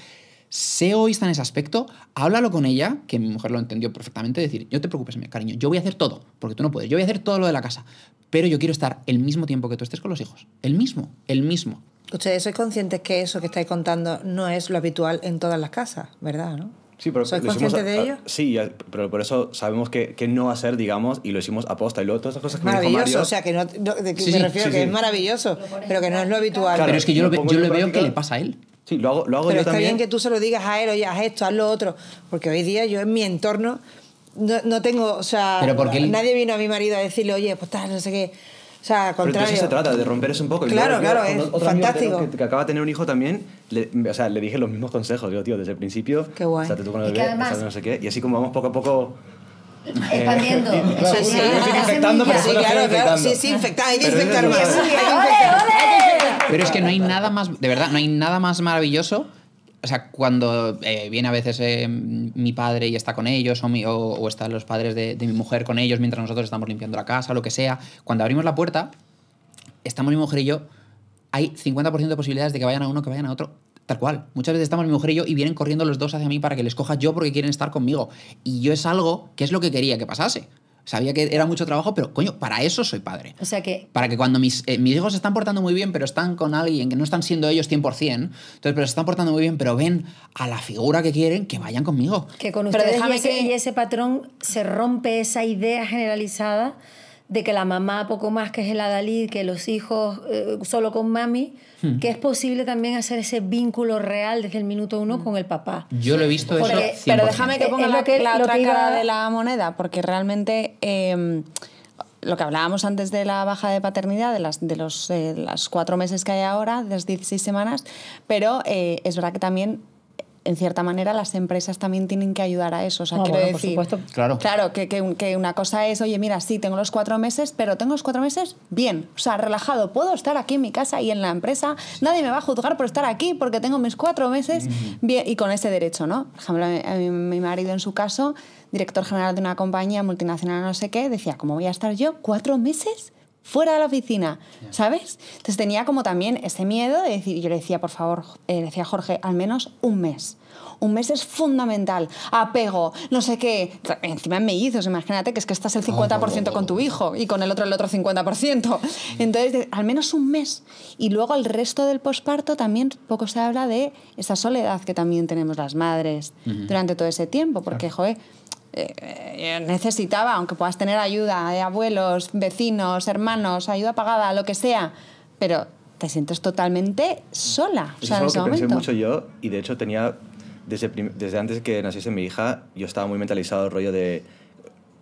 sé oíste en ese aspecto, háblalo con ella, que mi mujer lo entendió perfectamente, decir, yo te preocupes, cariño, yo voy a hacer todo, porque tú no puedes, yo voy a hacer todo lo de la casa, pero yo quiero estar el mismo tiempo que tú estés con los hijos, el mismo, el mismo. Ustedes sois conscientes que eso que estáis contando no es lo habitual en todas las casas, ¿verdad? Sí, pero ¿Sois de ello? sí, pero por eso sabemos qué que no hacer, digamos, y lo hicimos aposta. Y luego todas esas cosas que maravilloso, dijo Mario, o sea, que no, de, me refiero que es maravilloso, pero que no es lo habitual. pero es que yo lo, yo lo veo que le pasa a él. Sí, lo hago, lo hago pero está bien que tú se lo digas a él, oye, haz esto, haz lo otro, porque hoy día yo en mi entorno no, no tengo, o sea, nadie vino a mi marido a decirle, oye, pues tal, no sé qué o sea, Pero eso se trata, de romper eso un poco. Claro, claro, es fantástico. Que, acaba de tener un hijo también, le, o sea, le dije los mismos consejos, digo, tío, desde el principio. Qué guay. sea, te con el bebé, no sé qué. Y así como vamos poco a poco expandiendo. Eh, claro, sí, sí, sí, infectando, pero sí, claro, sí, sí, hay que infectar más. Pero es que no hay nada más, de verdad, no hay nada más maravilloso o sea, cuando eh, viene a veces eh, mi padre y está con ellos, o, mi, o, están los padres de, mi mujer con ellos mientras nosotros estamos limpiando la casa, lo que sea, cuando abrimos la puerta, estamos mi mujer y yo, hay 50% de posibilidades de que vayan a uno, que vayan a otro, tal cual. Muchas veces estamos mi mujer y yo y vienen corriendo los dos hacia mí para que les coja yo porque quieren estar conmigo. Y yo es algo que es lo que quería que pasase. Sabía que era mucho trabajo, pero coño, para eso soy padre. O sea que... Para que cuando mis, eh, mis hijos se están portando muy bien, pero están con alguien que no están siendo ellos 100%, entonces, pero se están portando muy bien, pero ven a la figura que quieren, que vayan conmigo. Que con pero déjame que... ese patrón se rompe esa idea generalizada de que la mamá poco más que es el adalid, que los hijos eh, solo con mami, hmm. que es posible también hacer ese vínculo real desde el minuto uno hmm. con el papá. Yo lo he visto eso. Pero déjame que ponga la, otra cara de la moneda, porque realmente em, lo que hablábamos antes de la baja de paternidad, de las, de los las cuatro meses que hay ahora, de las 16 semanas, pero eh, es verdad que también en cierta manera las empresas también tienen que ayudar a eso. claro, claro que, una cosa es, oye, mira, sí, tengo los cuatro meses, pero tengo los cuatro meses bien, o sea, relajado, puedo estar aquí en mi casa y en la empresa, nadie me va a juzgar por estar aquí porque tengo mis cuatro meses bien y con ese derecho, ¿no? Por ejemplo, mi, mi marido en su caso, director general de una compañía multinacional, no sé qué, decía, ¿cómo voy a estar yo cuatro meses? fuera de la oficina, ¿sabes? Entonces tenía como también ese miedo de decir, yo le decía, por favor, eh, le decía a Jorge, al menos un mes. Un mes es fundamental. Apego, no sé qué. Encima me mellizos, imagínate que es que estás el 50% ah, con tu hijo y con el otro el otro 50%. Entonces, al menos un mes. Y luego el resto del posparto también poco se habla de esa soledad que también tenemos las madres durante todo ese tiempo, porque, joder, eh, eh, necesitaba, aunque puedas tener ayuda de abuelos, vecinos, hermanos, ayuda pagada, lo que sea, pero te sientes totalmente sola. Eso o es que pensé mucho yo y de hecho tenía, desde, antes que naciese mi hija, yo estaba muy mentalizado el rollo de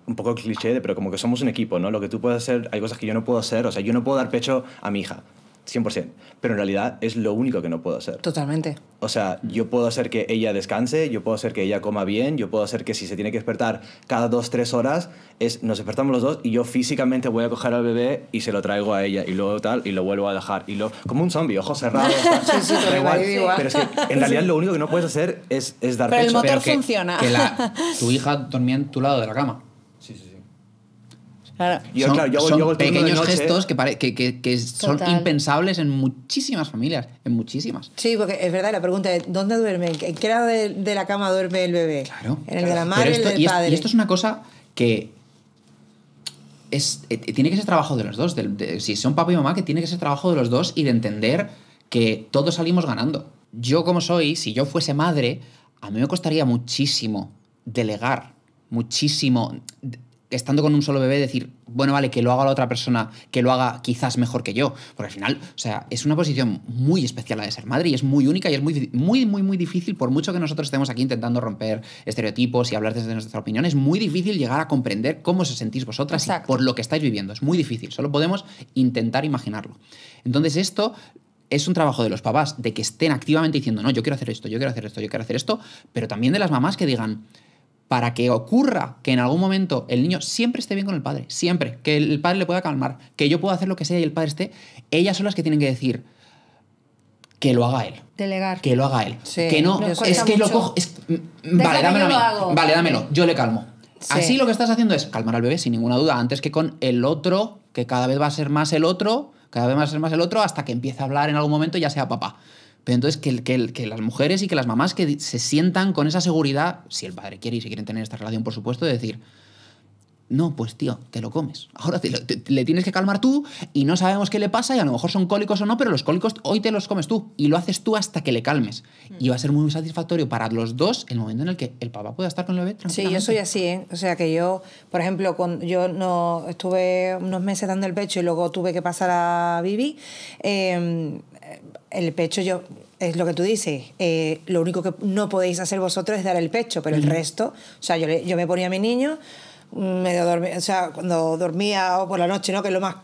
un poco cliché, pero como que somos un equipo, ¿no? Lo que tú puedes hacer, hay cosas que yo no puedo hacer, o sea, yo no puedo dar pecho a mi hija. 100%. Pero en realidad es lo único que no puedo hacer. Totalmente. O sea, yo puedo hacer que ella descanse, yo puedo hacer que ella coma bien, yo puedo hacer que si se tiene que despertar cada dos, tres horas, es, nos despertamos los dos y yo físicamente voy a coger al bebé y se lo traigo a ella y luego tal y lo vuelvo a dejar. Y lo, como un zombie, ojos cerrados. pero, es que en realidad lo único que no puedes hacer es, es dar Pero el motor funciona. Que, tu hija dormía en tu lado de la cama. Claro. Yo, son, claro, pequeños gestos que, son impensables en muchísimas familias, en muchísimas. Sí, porque es verdad, la pregunta es, ¿dónde duerme? ¿En qué lado de, la cama duerme el bebé? Claro. En el de la madre, esto, el del padre. y esto es una cosa que eh, tiene que ser trabajo de los dos. si son papá y mamá, que tiene que ser trabajo de los dos y de entender que todos salimos ganando. Yo como soy, si yo fuese madre, a mí me costaría muchísimo delegar, muchísimo estando con un solo bebé, decir, bueno, vale, que lo haga la otra persona, que lo haga quizás mejor que yo. Porque al final, o sea, es una posición muy especial la de ser madre y es muy única y es muy, muy, muy, muy difícil, por mucho que nosotros estemos aquí intentando romper estereotipos y hablar desde nuestra opinión, es muy difícil llegar a comprender cómo se sentís vosotras por lo que estáis viviendo. Es muy difícil, solo podemos intentar imaginarlo. Entonces, esto es un trabajo de los papás, de que estén activamente diciendo, no, yo quiero hacer esto, yo quiero hacer esto, yo quiero hacer esto, pero también de las mamás que digan, para que ocurra que en algún momento el niño siempre esté bien con el padre, siempre, que el padre le pueda calmar, que yo pueda hacer lo que sea y el padre esté, ellas son las que tienen que decir que lo haga él. Delegar. Que lo haga él. que no, es que lo cojo. Mm, vale, dámelo a mí. Vale, dámelo. Yo le calmo. Así lo que estás haciendo es calmar al bebé, sin ninguna duda, antes que con el otro, que cada vez va a ser más el otro, cada vez va a ser más el otro, hasta que empiece a hablar en algún momento ya sea papá. Pero entonces que, las mujeres y que las mamás que se sientan con esa seguridad, si el padre quiere y si quieren tener esta relación, por supuesto, de decir, no, pues tío, te lo comes. Ahora le tienes que calmar tú y no sabemos qué le pasa y a lo mejor son cólicos o no, pero los cólicos hoy te los comes tú y lo haces tú hasta que le calmes. Mm. Y va a ser muy satisfactorio para los dos el momento en el que el papá pueda estar con el bebé. Sí, yo soy así, ¿eh? O sea que yo, por ejemplo, cuando yo no estuve unos meses dando el pecho y luego tuve que pasar a Vivi, em, el pecho yo es lo que tú dices eh, lo único que no podéis hacer vosotros es dar el pecho pero el resto o sea yo, yo me ponía a mi niño mm, medio dormía o sea cuando dormía o por la noche no que es lo más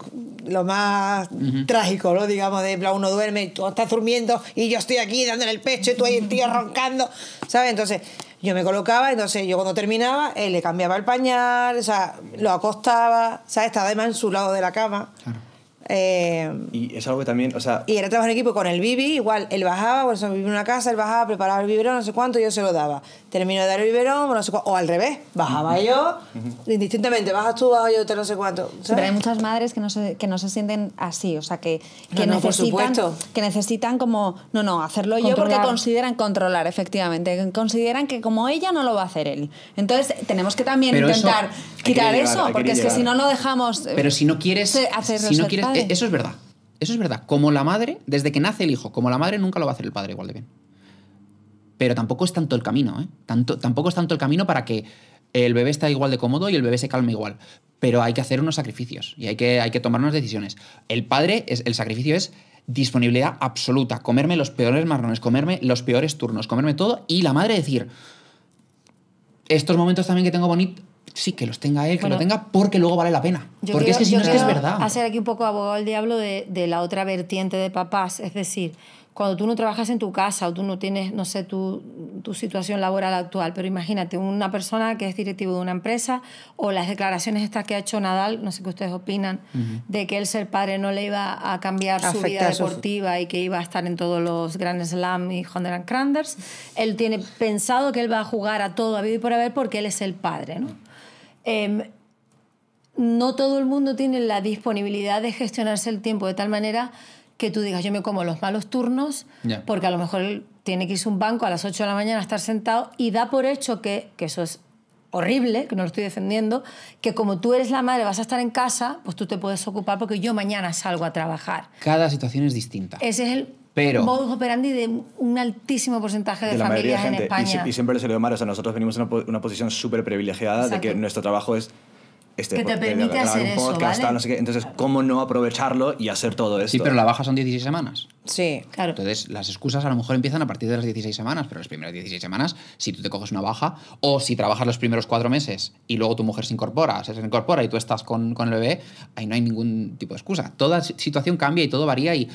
lo más trágico no digamos de uno duerme y tú estás durmiendo y yo estoy aquí dándole el pecho y tú ahí tío roncando sabes entonces yo me colocaba, entonces yo cuando terminaba, él eh, le cambiaba el pañal, o sea, lo acostaba, o sea, estaba además en su lado de la cama. Eh, y es algo que también, o sea... Y era trabajo en equipo con el Bibi, igual, él bajaba, eso vivía en una casa, él bajaba, preparaba el biberón, no sé cuánto, yo se lo daba termino de dar el o al revés, bajaba yo, indistintamente, bajas tú, bajo yo, te no sé cuánto. Pero hay muchas madres que no se, que no se sienten así, o sea, que, necesitan, que necesitan como, no, no, hacerlo yo porque consideran controlar, efectivamente, consideran que como ella no lo va a hacer él. Entonces tenemos que también intentar quitar eso, porque es que si no lo dejamos... Eh, pero si no quieres... Hacer si e-, eso es verdad. Eso es verdad. Como la madre, desde que nace el hijo, como la madre nunca lo va a hacer el padre igual de bien. Pero tampoco es tanto el camino, ¿eh? Tanto, tampoco es tanto el camino para que el bebé esté igual de cómodo y el bebé se calme igual. Pero hay que hacer unos sacrificios y hay que, hay que tomar unas decisiones. El padre, es, el sacrificio es disponibilidad absoluta, comerme los peores marrones, comerme los peores turnos, comerme todo y la madre decir, estos momentos también que tengo bonito, sí, que los tenga él, que lo tenga, porque luego vale la pena. Porque es que si no es que es verdad. Hacer aquí un poco abogado al diablo de, de la otra vertiente de papás, es decir, cuando tú no trabajas en tu casa o tú no tienes, no sé, tu, tu situación laboral actual, pero imagínate una persona que es directivo de una empresa o las declaraciones estas que ha hecho Nadal, no sé qué ustedes opinan, de que él ser padre no le iba a cambiar su vida deportiva y que iba a estar en todos los Grand Slam y and Cranders. Él tiene pensado que él va a jugar a todo, a vivir por haber, porque él es el padre, ¿no? Em, no todo el mundo tiene la disponibilidad de gestionarse el tiempo de tal manera que tú digas, yo me como los malos turnos, porque a lo mejor tiene que irse un banco a las 8 de la mañana a estar sentado y da por hecho que, que eso es horrible, que no lo estoy defendiendo, que como tú eres la madre, vas a estar en casa, pues tú te puedes ocupar porque yo mañana salgo a trabajar. Cada situación es distinta. Ese es el pero, modus operandi de un altísimo porcentaje de, familias de gente. en España. Y, siempre les salió mal, o sea, nosotros venimos en una, posición súper privilegiada de que nuestro trabajo es este que te permite hacer podcast, eso, ¿vale? Entonces, ¿cómo no aprovecharlo y hacer todo esto? Sí, pero la baja son 16 semanas. Sí, claro. Entonces, las excusas a lo mejor empiezan a partir de las 16 semanas, pero las primeras 16 semanas, si tú te coges una baja, o si trabajas los primeros cuatro meses y luego tu mujer se incorpora, se incorpora y tú estás con, con el bebé, ahí no hay ningún tipo de excusa. Toda situación cambia y todo varía y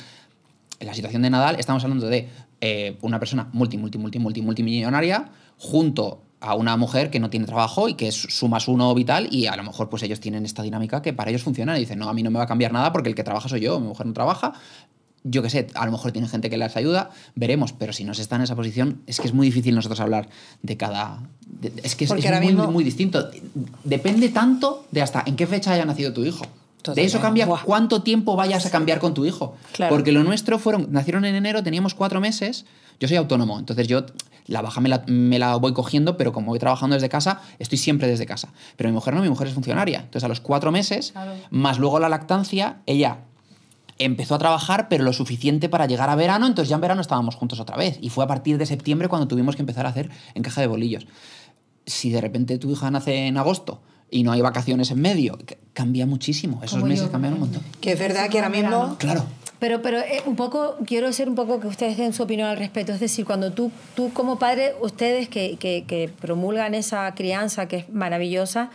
en la situación de Nadal estamos hablando de eh, una persona multi, multi, multi, multi, multimillonaria junto a una mujer que no tiene trabajo y que es su más uno vital y a lo mejor pues ellos tienen esta dinámica que para ellos funciona y dicen, no, a mí no me va a cambiar nada porque el que trabaja soy yo, mi mujer no trabaja. Yo qué sé, a lo mejor tiene gente que les ayuda, veremos, pero si no se está en esa posición, es que es muy difícil nosotros hablar de cada... es que es, muy, muy distinto. Depende tanto de hasta en qué fecha haya nacido tu hijo. De eso cambia cuánto tiempo vayas a cambiar con tu hijo. Porque lo nuestro fueron, nacieron en enero, teníamos cuatro meses. Yo soy autónomo, entonces yo la baja me la, voy cogiendo, pero como voy trabajando desde casa, estoy siempre desde casa. Pero mi mujer no, mi mujer es funcionaria. Entonces a los cuatro meses, más luego la lactancia, ella empezó a trabajar, pero lo suficiente para llegar a verano, entonces ya en verano estábamos juntos otra vez. Y fue a partir de septiembre cuando tuvimos que empezar a hacer encaje de bolillos. Si de repente tu hija nace en agosto y no hay vacaciones en medio, cambia muchísimo. Esos meses cambian un montón. Que es verdad que ahora mismo... Claro. Pero, pero eh, un poco, quiero ser un poco que ustedes den su opinión al respecto. Es decir, cuando tú, tú como padre, ustedes que, que, que promulgan esa crianza que es maravillosa,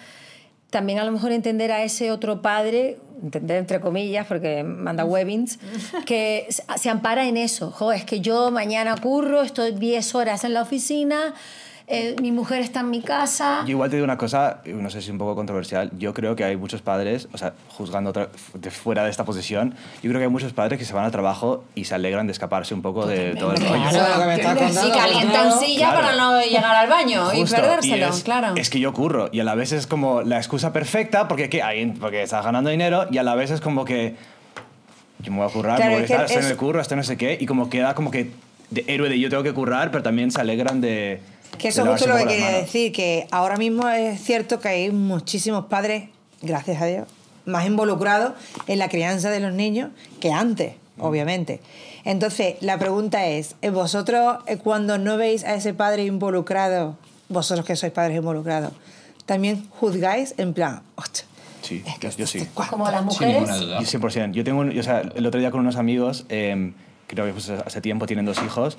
también a lo mejor entender a ese otro padre, entender entre comillas, porque manda webbings, que se ampara en eso. Jo, es que yo mañana curro, estoy 10 horas en la oficina, eh, mi mujer está en mi casa. Yo igual te digo una cosa, eh, no sé si es un poco controversial, yo creo que hay muchos padres, o sea, juzgando de fuera de esta posición, yo creo que hay muchos padres que se van al trabajo y se alegran de escaparse un poco de todo el rollo. y calientan silla para no llegar al baño y perdérselo, es, claro. Es que yo curro y a la vez es como la excusa perfecta porque, que, porque estás ganando dinero y a la vez es como que yo me voy a currar, me voy a estar, en el curro, hasta no sé qué, y como queda como que de héroe de yo tengo que currar, pero también se alegran de que eso es justo lo que quería decir, que ahora mismo es cierto que hay muchísimos padres, gracias a Dios, más involucrados en la crianza de los niños que antes, mm. obviamente. Entonces, la pregunta es, ¿eh, vosotros eh, cuando no veis a ese padre involucrado, vosotros que sois padres involucrados, también juzgáis en plan, Sí, yo, sí. Como las mujeres. Sí, 100%. Yo tengo, o sea, el otro día con unos amigos, em, creo que hace tiempo tienen dos hijos,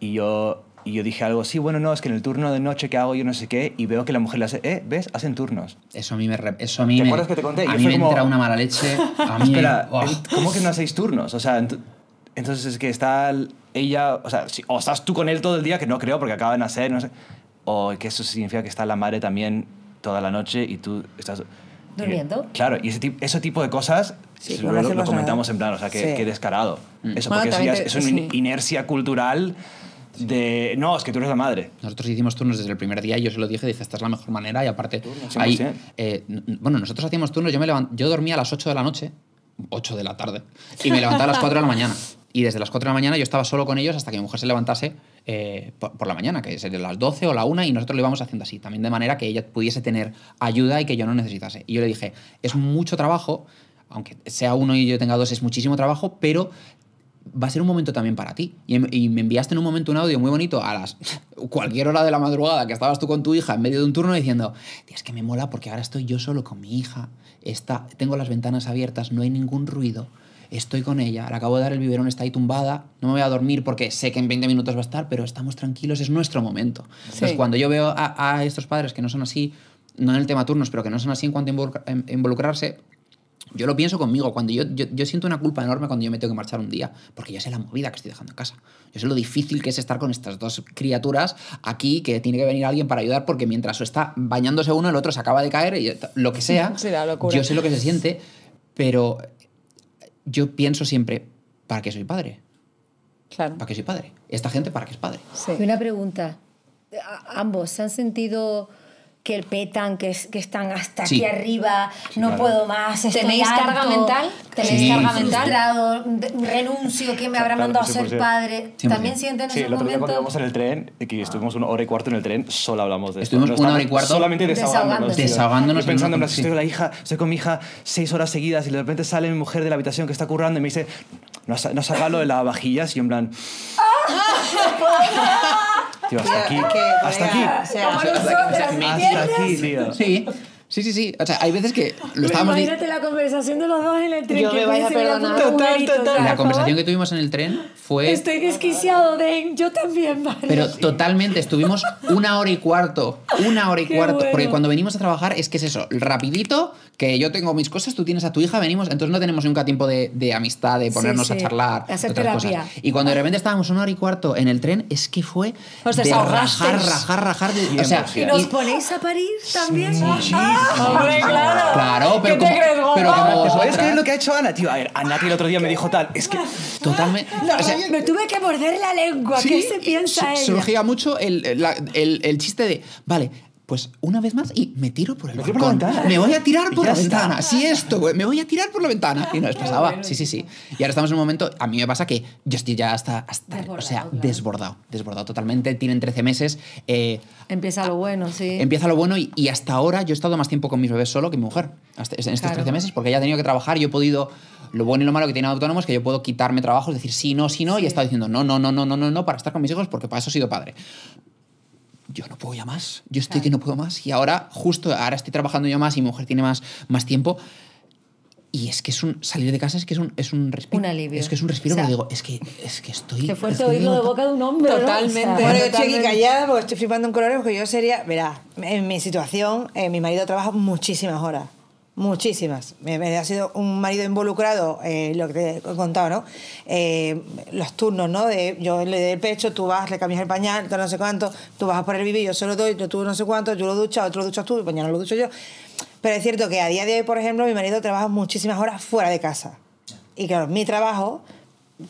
y yo y yo dije algo, sí, bueno, no, es que en el turno de noche que hago yo no sé qué, y veo que la mujer le hace, eh, ¿ves? Hacen turnos. Eso a mí me... Eso a mí ¿Te acuerdas que te conté? A mí me entra una mala leche. A ¿cómo que no hacéis turnos? O sea, entonces es que está ella, o estás tú con él todo el día, que no creo porque acaban de hacer, no sé, o que eso significa que está la madre también toda la noche y tú estás... ¿Durmiendo? claro, y ese, tipo de cosas lo, comentamos en plan, o sea, qué descarado. Mm. Eso, porque es, una inercia cultural no, es que tú eres la madre. Nosotros hicimos turnos desde el primer día y yo se lo dije, dije, esta es la mejor manera y aparte eh, bueno, nosotros hacíamos turnos, yo, me levant, yo dormía a las 8 de la noche, 8 de la tarde, y me levantaba a las 4 de la mañana. Y desde las 4 de la mañana yo estaba solo con ellos hasta que mi mujer se levantase eh, por, la mañana, que sería las 12 o la 1, y nosotros lo íbamos haciendo así, también de manera que ella pudiese tener ayuda y que yo no necesitase. Y yo le dije, es mucho trabajo, aunque sea uno y yo tenga dos, es muchísimo trabajo, pero va a ser un momento también para ti. Em, y, me enviaste en un momento un audio muy bonito a las cualquier hora de la madrugada que estabas tú con tu hija en medio de un turno diciendo, es que me mola porque ahora estoy yo solo con mi hija, está, tengo las ventanas abiertas, no hay ningún ruido, estoy con ella, le acabo de dar el biberón, está ahí tumbada, no me voy a dormir porque sé que en 20 minutos va a estar, pero estamos tranquilos, es nuestro momento. cuando yo veo a, a estos padres que no son así, no en el tema turnos, pero que no son así en cuanto a involucrarse, yo lo pienso conmigo, cuando yo, yo, siento una culpa enorme cuando yo me tengo que marchar un día, porque yo sé la movida que estoy dejando en casa. Yo sé lo difícil que es estar con estas dos criaturas aquí, que tiene que venir alguien para ayudar, porque mientras está bañándose uno, el otro se acaba de caer, y lo que sea. yo sé lo que se siente, pero yo pienso siempre, ¿para qué soy padre? Claro. ¿Para qué soy padre? Esta gente, ¿para qué es padre? Sí. una pregunta. ¿Ambos se han sentido que el petan, que, están hasta aquí arriba, no puedo más. ¿Tenéis carga mental? ¿Tenéis carga mental? renuncio, que me habrá mandado a ser padre. ¿También sienten en Sí, el otro día cuando íbamos en el tren, eh, que estuvimos una hora y cuarto en el tren, solo hablamos de esto. Estuvimos una hora y cuarto solamente desahogándonos. Desahogándonos. pensando en la la hija, estoy con mi hija seis horas seguidas y de repente sale mi mujer de la habitación que está currando y me dice, no, no salga lo de la vajillas y yo en plan... ¡Ah! hasta aquí. Hasta aquí. Hasta aquí, tío. Sí. Sí, sí, sí. O sea, hay veces que lo estábamos... Imagínate la conversación de los dos en el tren. Yo me vais a perdonar. Total, total. La conversación que tuvimos en el tren fue... Estoy desquiciado, Den. Yo también, ¿vale? Pero totalmente. Estuvimos una hora y cuarto. Una hora y cuarto. Porque cuando venimos a trabajar es que es eso. Rapidito, que yo tengo mis cosas, tú tienes a tu hija, venimos... Entonces no tenemos nunca tiempo de, amistad, de ponernos a charlar. Hacer Cosas. Y cuando de repente estábamos una hora y cuarto en el tren, es que fue... Os de rajar, rajar, rajar. o sea, pues, y nos ponéis a parir también. Ah, Hombre, claro. Claro, pero. ¿Qué te crees, Pero como vosotras. es lo que ha hecho Ana? Tío, a ver, Ana que el otro día me dijo tal. Es que. Totalmente. No, o sea, me tuve que morder la lengua. ¿Qué se piensa ella? Surgía mucho el, el- el chiste de, vale, pues una vez más y me tiro por el me balcón. me voy a tirar por la ventana. Sí, esto, güey. Me voy a tirar por la ventana. Y no es pasaba. Sí, sí, sí. Y ahora estamos en un momento, a mí me pasa que yo estoy ya hasta, hasta o sea, desbordado. Desbordado totalmente. Tienen 13 meses. Eh, empieza lo bueno, sí. Empieza lo bueno y, hasta ahora yo he estado más tiempo con mis bebés solo que mi mujer. en estos 13 meses, porque ella ha tenido que trabajar, yo he podido lo bueno y lo malo que tiene autónomos es que yo puedo quitarme trabajo decir sí, no, sí, no, y he estado diciendo no, no, no, no, no, no, no, para estar con mis hijos porque para eso he sido padre yo no puedo ya más, yo estoy que no puedo más. Y ahora, justo, ahora estoy trabajando ya más y mi mujer tiene más, más tiempo. Y es que es un salir de casa es que es un, es un respiro. Un alivio. Es que es un respiro, o digo, es que, es que estoy. Qué fuerte estoy oírlo de boca de un hombre. Totalmente. ¿no? O bueno, yo callada porque estoy flipando en colores porque yo sería. Verá, en mi situación, eh, mi marido trabaja muchísimas horas. Muchísimas. Me, ha sido un marido involucrado, en eh, lo que te he contado, ¿no? Eh, los turnos, ¿no? De, yo le doy el pecho, tú vas, le cambias el pañal, tú no sé cuánto, tú vas a por el bibi, yo se lo doy, tú no sé cuánto, yo lo ducho, otro lo duchas tú, mañana lo ducho yo. Pero es cierto que a día de hoy, por ejemplo, mi marido trabaja muchísimas horas fuera de casa. Y claro, mi trabajo,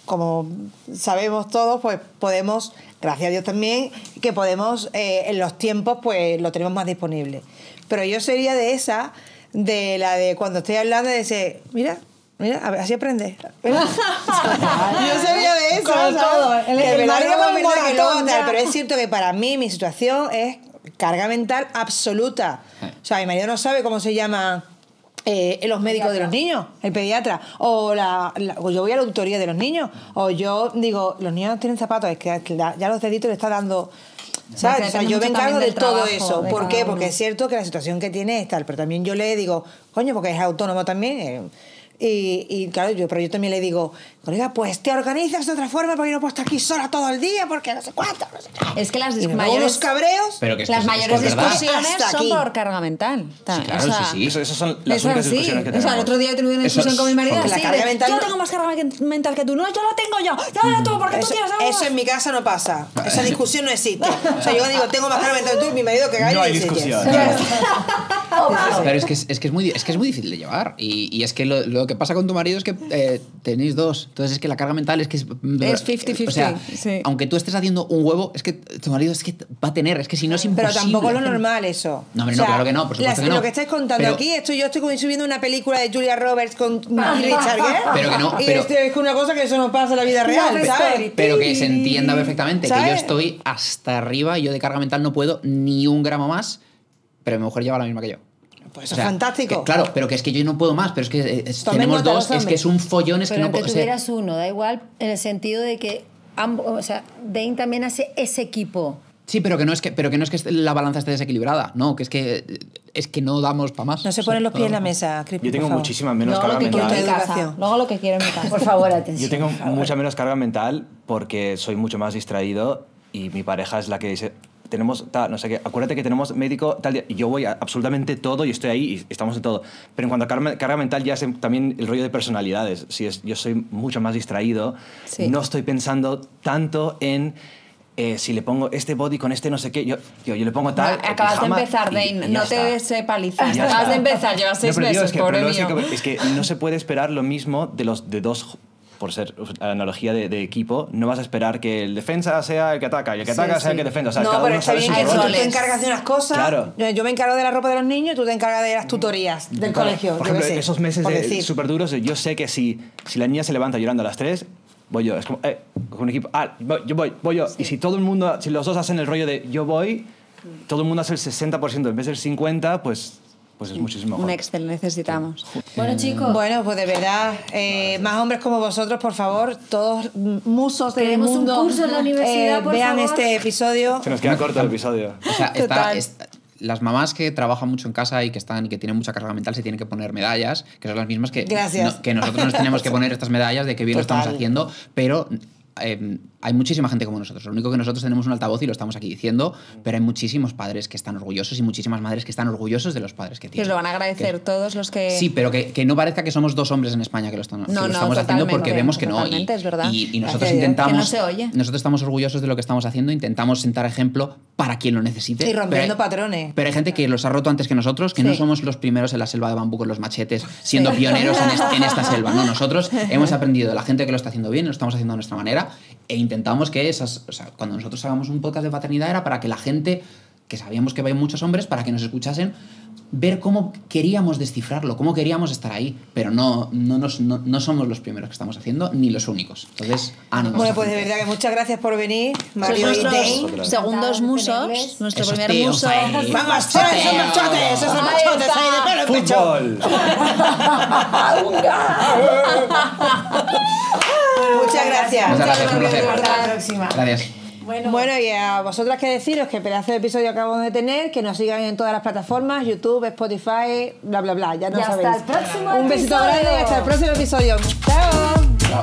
como sabemos todos, pues podemos, gracias a Dios también, que podemos, eh, en los tiempos, pues lo tenemos más disponible. Pero yo sería de esa de la de cuando estoy hablando de ese, mira, Mira, así aprende. yo sabía de eso. todo. pero es cierto que para mí mi situación es carga mental absoluta. O sea, mi marido no sabe cómo se llama eh, los médicos de los niños, el pediatra. O, la, yo voy a la autoría de los niños. O yo digo, los niños no tienen zapatos, es que ya los deditos le está dando o sea, yo me encargo de todo eso. ¿Por qué? Porque es cierto que la situación que tiene es tal, pero también yo le digo, coño, porque es autónomo también. Eh. y, y, claro, yo, pero yo también le digo, Colega, pues te organizas de otra forma porque no puedo estar aquí sola todo el día porque no sé cuánto, no sé Es que las y mayores... cabreos. las mayores discusiones son por carga mental. claro, sí, sí. esas son las únicas sí. discusiones que O sea, el otro día he tuve una discusión con mi marido. yo tengo más carga mental que tú. No, yo la tengo yo. No, la mm. tú, porque tú quieres. algo. eso en mi casa no pasa. Esa discusión no existe. O sea, yo digo, tengo más carga mental que tú y mi marido que gana No hay discusión. Oh, Pero es que es, que es muy, es que es muy difícil de llevar. Y, es que lo, que pasa con tu marido es que eh, tenéis dos. Entonces es que la carga mental es que es... 50-50. O sea, aunque tú estés haciendo un huevo, es que tu marido es que va a tener, es que si no es imposible. Pero tampoco lo normal eso. No, hombre, no, claro que no, por que Lo que estáis contando aquí, estoy, yo estoy subiendo una película de Julia Roberts con Richard Gere. ¿eh? Pero que no, pero, y es una cosa que eso no pasa en la vida real, ¿sabes? Pero que se entienda perfectamente que yo estoy hasta arriba, y yo de carga mental no puedo ni un gramo más, pero mi mujer lleva la misma que yo. Pues es fantástico. claro, pero que es que yo no puedo más, pero es que eh, tenemos dos, es que es un follón, es pero que no puedo. tuvieras uno, da igual, en el sentido de que ambos, o sea, Dane también hace ese equipo. Sí, pero que no es que, pero que no es que la balanza esté desequilibrada, no, que es que es que no damos para más. No se ponen los pies en la mesa, Yo tengo muchísima menos carga mental. Luego lo que quiero en mi casa. Por favor, atención. Yo tengo mucha menos carga mental porque soy mucho más distraído y mi pareja es la que dice, tenemos tal, no sé qué, acuérdate que tenemos médico tal día. Y yo voy a absolutamente todo y estoy ahí y estamos en todo. Pero en cuanto a carga, mental ya es también el rollo de personalidades. Si es, yo soy mucho más distraído, no estoy pensando tanto en... Eh, si le pongo este body con este no sé qué, yo, yo, le pongo tal. acabas de empezar, Dane, no te sé Acabas de empezar, llevas seis meses, Es que, es que no se puede esperar lo mismo de los de dos por ser analogía de, equipo, no vas a esperar que el defensa sea el que ataca y el que ataca sea el que defensa. O sea, no, pero tú te encargas de unas cosas. Yo me encargo de la ropa de los niños y tú te encargas de las tutorías del colegio. Por ejemplo, esos meses súper duros, eh, yo sé que si, si la niña se levanta llorando a las 3, voy yo. Es como, eh, un equipo, ah, yo voy, voy yo. Y si todo el mundo, si los dos hacen el rollo de yo voy, todo el mundo hace el 60%, en vez del 50%, pues pues es muchísimo mejor. Un Excel necesitamos. Bueno, chicos. Bueno, pues de verdad, eh, más hombres como vosotros, por favor, todos musos del un curso en la eh, universidad, Vean este episodio. Se nos queda corto el episodio. O sea, las mamás que trabajan mucho en casa y que están y que tienen mucha carga mental se tienen que poner medallas, que son las mismas que, que nosotros nos tenemos que poner estas medallas de que bien lo estamos haciendo, pero Em, hay muchísima gente como nosotros. Lo único que nosotros tenemos un altavoz y lo estamos aquí diciendo, mm. pero hay muchísimos padres que están orgullosos y muchísimas madres que están orgullosos de los padres que tienen. Que os lo van a agradecer todos los que... Sí, pero que, no parezca que somos dos hombres en España que lo, están, estamos haciendo porque vemos que no. Y, y, nosotros intentamos... Que no se oye. Nosotros estamos orgullosos de lo que estamos haciendo, intentamos sentar ejemplo para quien lo necesite. Y rompiendo patrones. Pero hay gente que los ha roto antes que nosotros, que no somos los primeros en la selva de bambú con los machetes, siendo pioneros en, esta selva. No, nosotros hemos aprendido la gente que lo está haciendo bien, lo estamos haciendo a nuestra manera e intentamos que esas, o sea, cuando nosotros hagamos un podcast de paternidad era para que la gente, que sabíamos que había muchos hombres, para que nos escuchasen ver cómo queríamos descifrarlo, cómo queríamos estar ahí, pero no, no, no, somos los primeros que estamos haciendo, ni los únicos. Entonces, ánimo. Ah, bueno, pues de verdad que muchas gracias por venir, Mario y Segundos musos, nuestro primer muso. ¡Vamos, tíos, machotes! ¡Esos machotes ahí de pelo muchas gracias. Muchas Hasta la próxima. Gracias. Bueno. y a vosotras que deciros que pedazo el episodio acabamos de tener, que nos sigan en todas las plataformas, YouTube, Spotify, bla, bla, bla. Ya no y sabéis. Hasta el próximo Un besito grande y hasta el próximo episodio. Chao.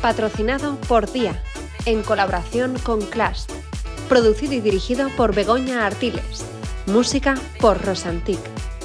Patrocinado por Día, en colaboración con Clash. Producido y dirigido por Begoña Artiles. Música por Rosantic.